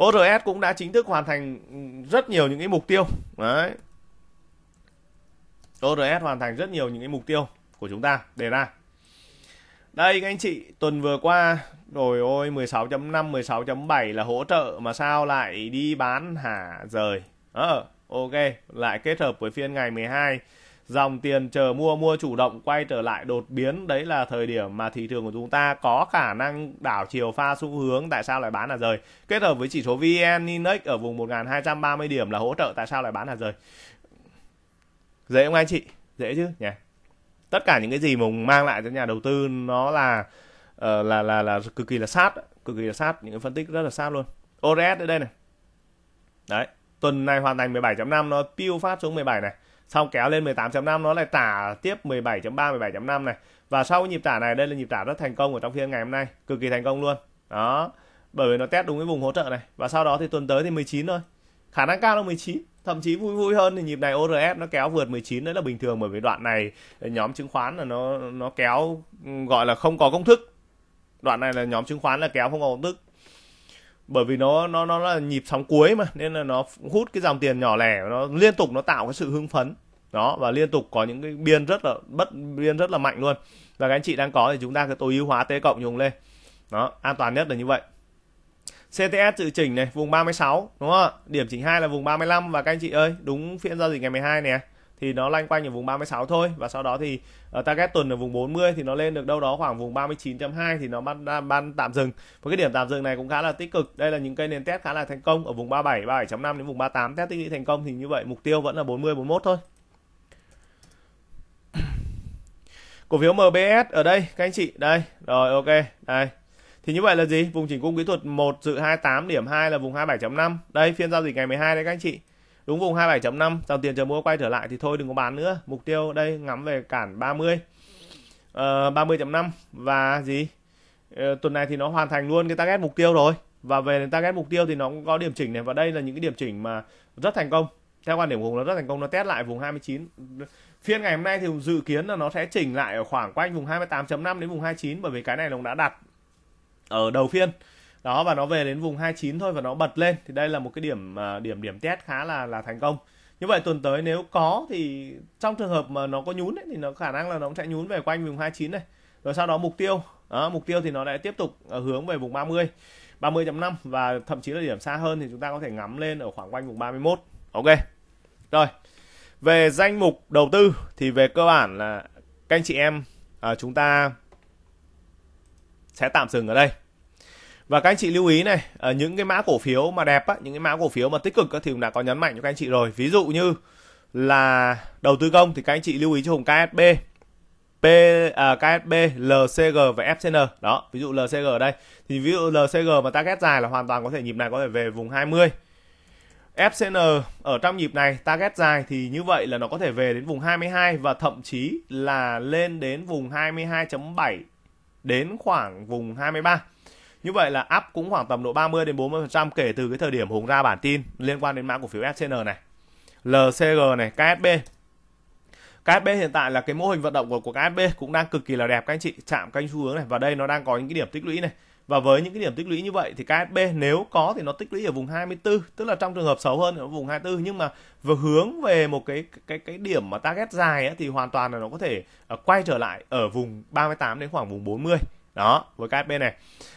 ORS cũng đã chính thức hoàn thành rất nhiều những cái mục tiêu. Đấy, TORS hoàn thành rất nhiều những cái mục tiêu của chúng ta đề ra đây các anh chị tuần vừa qua rồi ôi 16.5 16.7 là hỗ trợ mà sao lại đi bán hả rời ờ ok lại kết hợp với phiên ngày 12 dòng tiền chờ mua mua chủ động quay trở lại đột biến đấy là thời điểm mà thị trường của chúng ta có khả năng đảo chiều pha xu hướng tại sao lại bán là rời kết hợp với chỉ số vn index ở vùng 1230 điểm là hỗ trợ tại sao lại bán là rời dễ không anh chị dễ chứ nhỉ tất cả những cái gì mà mang lại cho nhà đầu tư nó là uh, là là là cực kỳ là sát cực kỳ là sát những cái phân tích rất là sát luôn ORS ở đây này đấy tuần này hoàn thành 17.5 nó piu phát xuống 17 này sau kéo lên 18.5 nó lại tả tiếp 17.3 17.5 này và sau cái nhịp tả này đây là nhịp tả rất thành công ở trong phiên ngày hôm nay cực kỳ thành công luôn đó bởi vì nó test đúng cái vùng hỗ trợ này và sau đó thì tuần tới thì 19 thôi khả năng cao là 19 thậm chí vui vui hơn thì nhịp này ORF nó kéo vượt 19 đấy là bình thường bởi vì đoạn này ờ, nhóm chứng khoán là nó nó kéo ừ, gọi là không có công thức đoạn này là nhóm chứng khoán là kéo không có công thức bởi vì nó nó nó là nhịp sóng cuối mà nên là nó hút cái dòng tiền nhỏ lẻ nó liên tục nó tạo cái sự hưng phấn đó và liên tục có những cái biên rất là bất biên rất là mạnh luôn và các anh chị đang có thì chúng ta cứ tối ưu hóa t cộng dùng lên đó an toàn nhất là như vậy CTS tự chỉnh này vùng 36 đúng không ạ? Điểm chỉnh hai là vùng 35 và các anh chị ơi, đúng phiên giao dịch ngày 12 này thì nó lanh quanh ở vùng 36 thôi và sau đó thì uh, target tuần ở vùng 40 thì nó lên được đâu đó khoảng vùng 39.2 thì nó ban ban tạm dừng. Và cái điểm tạm dừng này cũng khá là tích cực. Đây là những cây nền test khá là thành công ở vùng 37, 37.5 đến vùng 38 test tích lũy thành công thì như vậy mục tiêu vẫn là 40 41 thôi. Cổ phiếu MBS ở đây các anh chị, đây. Rồi ok, đây thì như vậy là gì? Vùng chỉnh cung kỹ thuật 1 dự 28 điểm 2 là vùng 27.5. Đây phiên giao dịch ngày 12 đấy các anh chị. Đúng vùng 27.5, dòng tiền chờ mua quay trở lại thì thôi đừng có bán nữa. Mục tiêu đây ngắm về cản 30. Uh, 30.5 và gì? Uh, tuần này thì nó hoàn thành luôn cái target mục tiêu rồi. Và về target mục tiêu thì nó cũng có điểm chỉnh này và đây là những cái điểm chỉnh mà rất thành công. Theo quan điểm của Hùng nó rất thành công nó test lại vùng 29 phiên ngày hôm nay thì dự kiến là nó sẽ chỉnh lại ở khoảng quanh vùng 28.5 đến vùng 29 bởi vì cái này nó đã đặt ở đầu phiên đó và nó về đến vùng 29 thôi và nó bật lên thì đây là một cái điểm à, điểm điểm test khá là là thành công như vậy tuần tới nếu có thì trong trường hợp mà nó có nhún ấy, thì nó khả năng là nó sẽ nhún về quanh vùng 29 này rồi sau đó mục tiêu đó, mục tiêu thì nó lại tiếp tục à, hướng về vùng 30 30.5 và thậm chí là điểm xa hơn thì chúng ta có thể ngắm lên ở khoảng quanh vùng 31 ok rồi về danh mục đầu tư thì về cơ bản là các anh chị em à, chúng ta sẽ tạm dừng ở đây và các anh chị lưu ý này ờ, những cái mã cổ phiếu mà đẹp á, những cái mã cổ phiếu mà tích cực á, thì cũng đã có nhấn mạnh cho các anh chị rồi ví dụ như là đầu tư công thì các anh chị lưu ý cho hùng KSB P, à, KSB, LCG và FCN đó ví dụ LCG ở đây thì ví dụ LCG mà target dài là hoàn toàn có thể nhịp này có thể về vùng 20 FCN ở trong nhịp này target dài thì như vậy là nó có thể về đến vùng 22 và thậm chí là lên đến vùng 22.7 đến khoảng vùng 23. Như vậy là up cũng khoảng tầm độ 30 đến 40% kể từ cái thời điểm Hùng ra bản tin liên quan đến mã cổ phiếu scn này, LCG này, KSB. KSB hiện tại là cái mô hình vận động của của KSB cũng đang cực kỳ là đẹp các anh chị, chạm canh xu hướng này và đây nó đang có những cái điểm tích lũy này. Và với những cái điểm tích lũy như vậy thì KSB nếu có thì nó tích lũy ở vùng 24, tức là trong trường hợp xấu hơn ở vùng 24 nhưng mà vừa hướng về một cái cái cái điểm mà target dài ấy, thì hoàn toàn là nó có thể à, quay trở lại ở vùng 38 đến khoảng vùng 40 đó với KSP này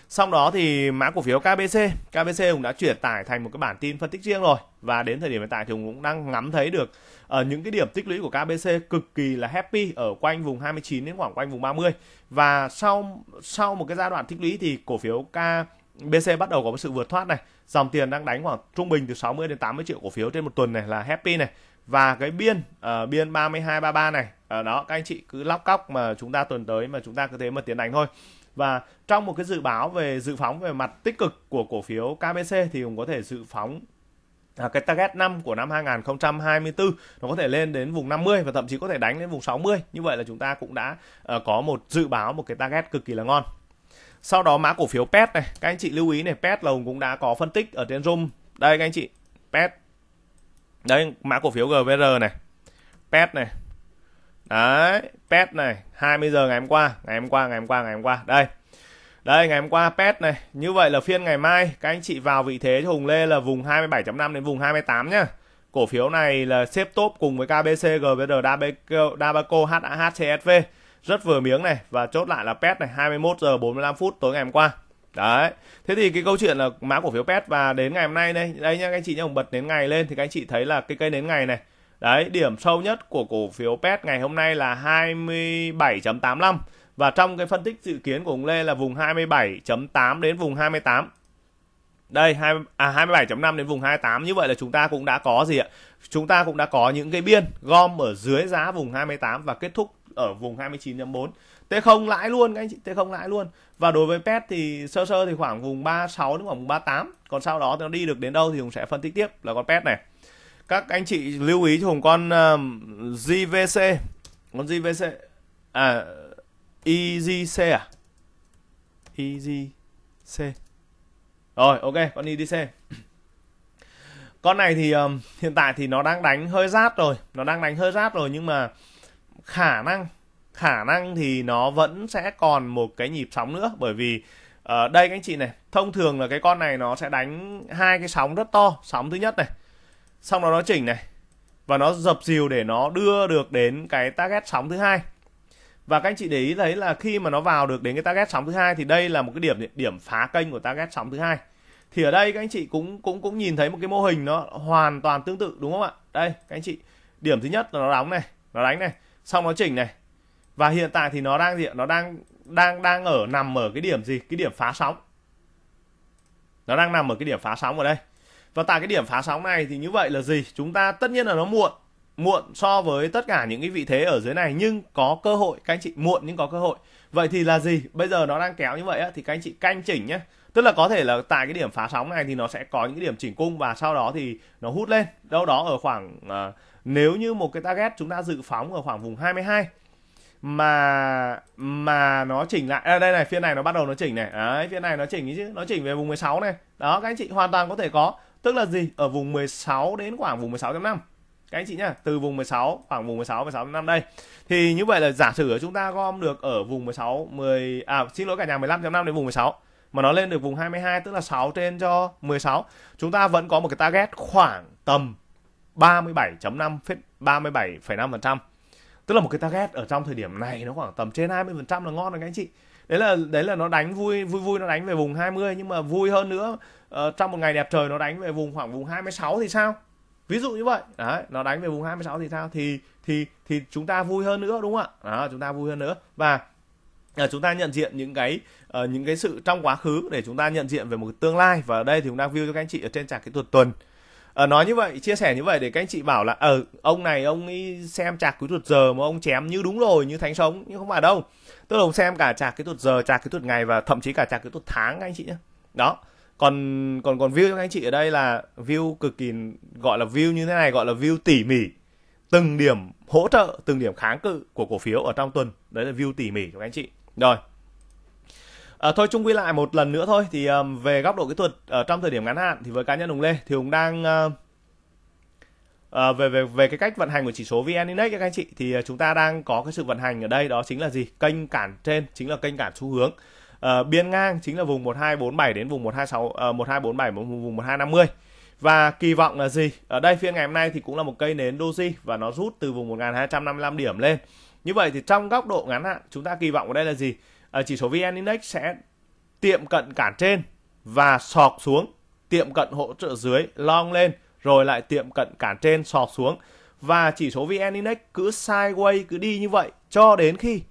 Sau đó thì mã cổ phiếu KBC KBC cũng đã chuyển tải thành một cái bản tin phân tích riêng rồi và đến thời điểm hiện tại thì cũng đang ngắm thấy được ở ờ, uh, những cái điểm tích lũy của KBC cực kỳ là happy ở quanh vùng 29 đến khoảng quanh vùng 30 và sau sau một cái giai đoạn tích lũy thì cổ phiếu KBC bắt đầu có một sự vượt thoát này dòng tiền đang đánh khoảng trung bình từ 60 đến 80 triệu cổ phiếu trên một tuần này là happy này và cái biên uh, biên 32 33 này ở ờ, uh, đó các anh chị cứ lóc cóc mà chúng ta tuần tới mà chúng ta cứ thế mà tiến đánh thôi và trong một cái dự báo về dự phóng về mặt tích cực của cổ phiếu KBC thì cũng có thể dự phóng À, cái target năm của năm 2024 nó có thể lên đến vùng 50 và thậm chí có thể đánh đến vùng 60. Như vậy là chúng ta cũng đã uh, có một dự báo một cái target cực kỳ là ngon. Sau đó mã cổ phiếu PET này, các anh chị lưu ý này, PET là Hùng cũng đã có phân tích ở trên Zoom. Đây các anh chị, PET. Đây mã cổ phiếu GVR này. PET này, đấy pet này 20 giờ ngày hôm qua ngày hôm qua ngày hôm qua ngày hôm qua đây đây ngày hôm qua pet này như vậy là phiên ngày mai các anh chị vào vị thế cho Hùng Lê là vùng 27.5 đến vùng 28 nhá cổ phiếu này là xếp top cùng với KBC GVR Dabeco, Dabaco HAHCSV rất vừa miếng này và chốt lại là pet này 21 giờ 45 phút tối ngày hôm qua Đấy. Thế thì cái câu chuyện là mã cổ phiếu PET và đến ngày hôm nay đây, đây nhá các anh chị nhá, bật nến ngày lên thì các anh chị thấy là cái cây nến ngày này Đấy, điểm sâu nhất của cổ phiếu PET ngày hôm nay là 27.85 và trong cái phân tích dự kiến của ông Lê là vùng 27.8 đến vùng 28. Đây, 2, à, 27.5 đến vùng 28. Như vậy là chúng ta cũng đã có gì ạ? Chúng ta cũng đã có những cái biên gom ở dưới giá vùng 28 và kết thúc ở vùng 29.4. T0 lãi luôn các anh chị, T0 lãi luôn. Và đối với PET thì sơ sơ thì khoảng vùng 36 đến khoảng vùng 38. Còn sau đó thì nó đi được đến đâu thì cũng sẽ phân tích tiếp là con PET này các anh chị lưu ý dùng con uh, ờ, JVC con JVC à EGC à EGC rồi ok con EGC con này thì um, hiện tại thì nó đang đánh hơi rát rồi nó đang đánh hơi rát rồi nhưng mà khả năng khả năng thì nó vẫn sẽ còn một cái nhịp sóng nữa bởi vì ở ờ, uh, đây các anh chị này thông thường là cái con này nó sẽ đánh hai cái sóng rất to sóng thứ nhất này xong rồi nó chỉnh này và nó dập dìu để nó đưa được đến cái target sóng thứ hai và các anh chị để ý thấy là khi mà nó vào được đến cái target sóng thứ hai thì đây là một cái điểm điểm phá kênh của target sóng thứ hai thì ở đây các anh chị cũng cũng cũng nhìn thấy một cái mô hình nó hoàn toàn tương tự đúng không ạ đây các anh chị điểm thứ nhất là nó đóng này nó đánh này xong nó chỉnh này và hiện tại thì nó đang gì nó đang đang đang ở nằm ở cái điểm gì cái điểm phá sóng nó đang nằm ở cái điểm phá sóng ở đây và tại cái điểm phá sóng này thì như vậy là gì chúng ta tất nhiên là nó muộn muộn so với tất cả những cái vị thế ở dưới này nhưng có cơ hội các anh chị muộn nhưng có cơ hội vậy thì là gì bây giờ nó đang kéo như vậy á, thì các anh chị canh chỉnh nhé tức là có thể là tại cái điểm phá sóng này thì nó sẽ có những cái điểm chỉnh cung và sau đó thì nó hút lên đâu đó ở khoảng uh, nếu như một cái target chúng ta dự phóng ở khoảng vùng 22 mà mà nó chỉnh lại à, đây này phiên này nó bắt đầu nó chỉnh này đấy phiên này nó chỉnh chứ nó chỉnh về vùng 16 này đó các anh chị hoàn toàn có thể có tức là gì ở vùng 16 đến khoảng vùng 16.5 các anh chị nhá từ vùng 16 khoảng vùng 16 16 năm đây thì như vậy là giả sử chúng ta gom được ở vùng 16 10 à xin lỗi cả nhà 15.5 đến vùng 16 mà nó lên được vùng 22 tức là 6 trên cho 16 chúng ta vẫn có một cái target khoảng tầm 37.5 37,5% tức là một cái target ở trong thời điểm này nó khoảng tầm trên 20% là ngon rồi các anh chị đấy là đấy là nó đánh vui vui vui nó đánh về vùng 20 nhưng mà vui hơn nữa Ờ, trong một ngày đẹp trời nó đánh về vùng khoảng vùng 26 thì sao ví dụ như vậy đấy nó đánh về vùng 26 thì sao thì thì thì chúng ta vui hơn nữa đúng không ạ đó, chúng ta vui hơn nữa và À, chúng ta nhận diện những cái uh, những cái sự trong quá khứ để chúng ta nhận diện về một tương lai và ở đây thì chúng ta view cho các anh chị ở trên trạc kỹ thuật tuần à, nói như vậy chia sẻ như vậy để các anh chị bảo là ờ ông này ông ấy xem trạc kỹ thuật giờ mà ông chém như đúng rồi như thánh sống nhưng không phải đâu tôi đồng xem cả trạc kỹ thuật giờ trạc kỹ thuật ngày và thậm chí cả trạc kỹ thuật tháng các anh chị nhé đó còn còn còn view các anh chị ở đây là view cực kỳ gọi là view như thế này gọi là view tỉ mỉ từng điểm hỗ trợ từng điểm kháng cự của cổ phiếu ở trong tuần đấy là view tỉ mỉ cho các anh chị rồi À, thôi chung quy lại một lần nữa thôi thì um, về góc độ kỹ thuật ở ờ, uh, trong thời điểm ngắn hạn thì với cá nhân Hùng Lê thì Hùng đang uh, uh, về về về cái cách vận hành của chỉ số VN Index các anh chị thì uh, chúng ta đang có cái sự vận hành ở đây đó chính là gì kênh cản trên chính là kênh cản xu hướng uh, biên ngang chính là vùng 1247 đến vùng 126 uh, 1247 vùng 1250 và kỳ vọng là gì ở đây phiên ngày hôm nay thì cũng là một cây nến doji và nó rút từ vùng 1255 điểm lên như vậy thì trong góc độ ngắn hạn chúng ta kỳ vọng ở đây là gì uh, chỉ số vn index sẽ tiệm cận cản trên và sọt xuống tiệm cận hỗ trợ dưới long lên rồi lại tiệm cận cản trên sọt xuống và chỉ số VN Index cứ sideways cứ đi như vậy cho đến khi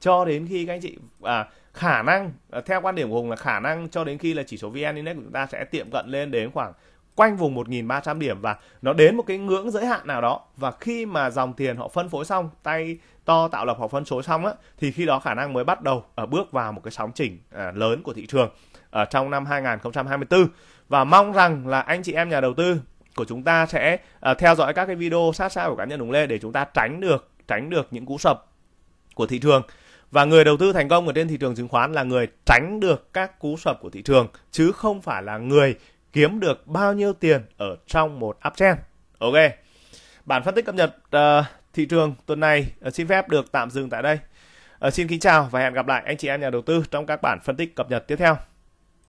cho đến khi các anh chị à, khả năng à, theo quan điểm của Hùng là khả năng cho đến khi là chỉ số VN Index của chúng ta sẽ tiệm cận lên đến khoảng quanh vùng 1.300 điểm và nó đến một cái ngưỡng giới hạn nào đó và khi mà dòng tiền họ phân phối xong tay to tạo lập họ phân số xong á thì khi đó khả năng mới bắt đầu ở à, bước vào một cái sóng chỉnh à, lớn của thị trường ở trong năm 2024 và mong rằng là anh chị em nhà đầu tư của chúng ta sẽ theo dõi các cái video sát sao của cá nhân Hùng Lê để chúng ta tránh được tránh được những cú sập của thị trường và người đầu tư thành công ở trên thị trường chứng khoán là người tránh được các cú sập của thị trường chứ không phải là người kiếm được bao nhiêu tiền ở trong một uptrend. Ok. Bản phân tích cập nhật uh, thị trường tuần này uh, xin phép được tạm dừng tại đây. Uh, xin kính chào và hẹn gặp lại anh chị em nhà đầu tư trong các bản phân tích cập nhật tiếp theo.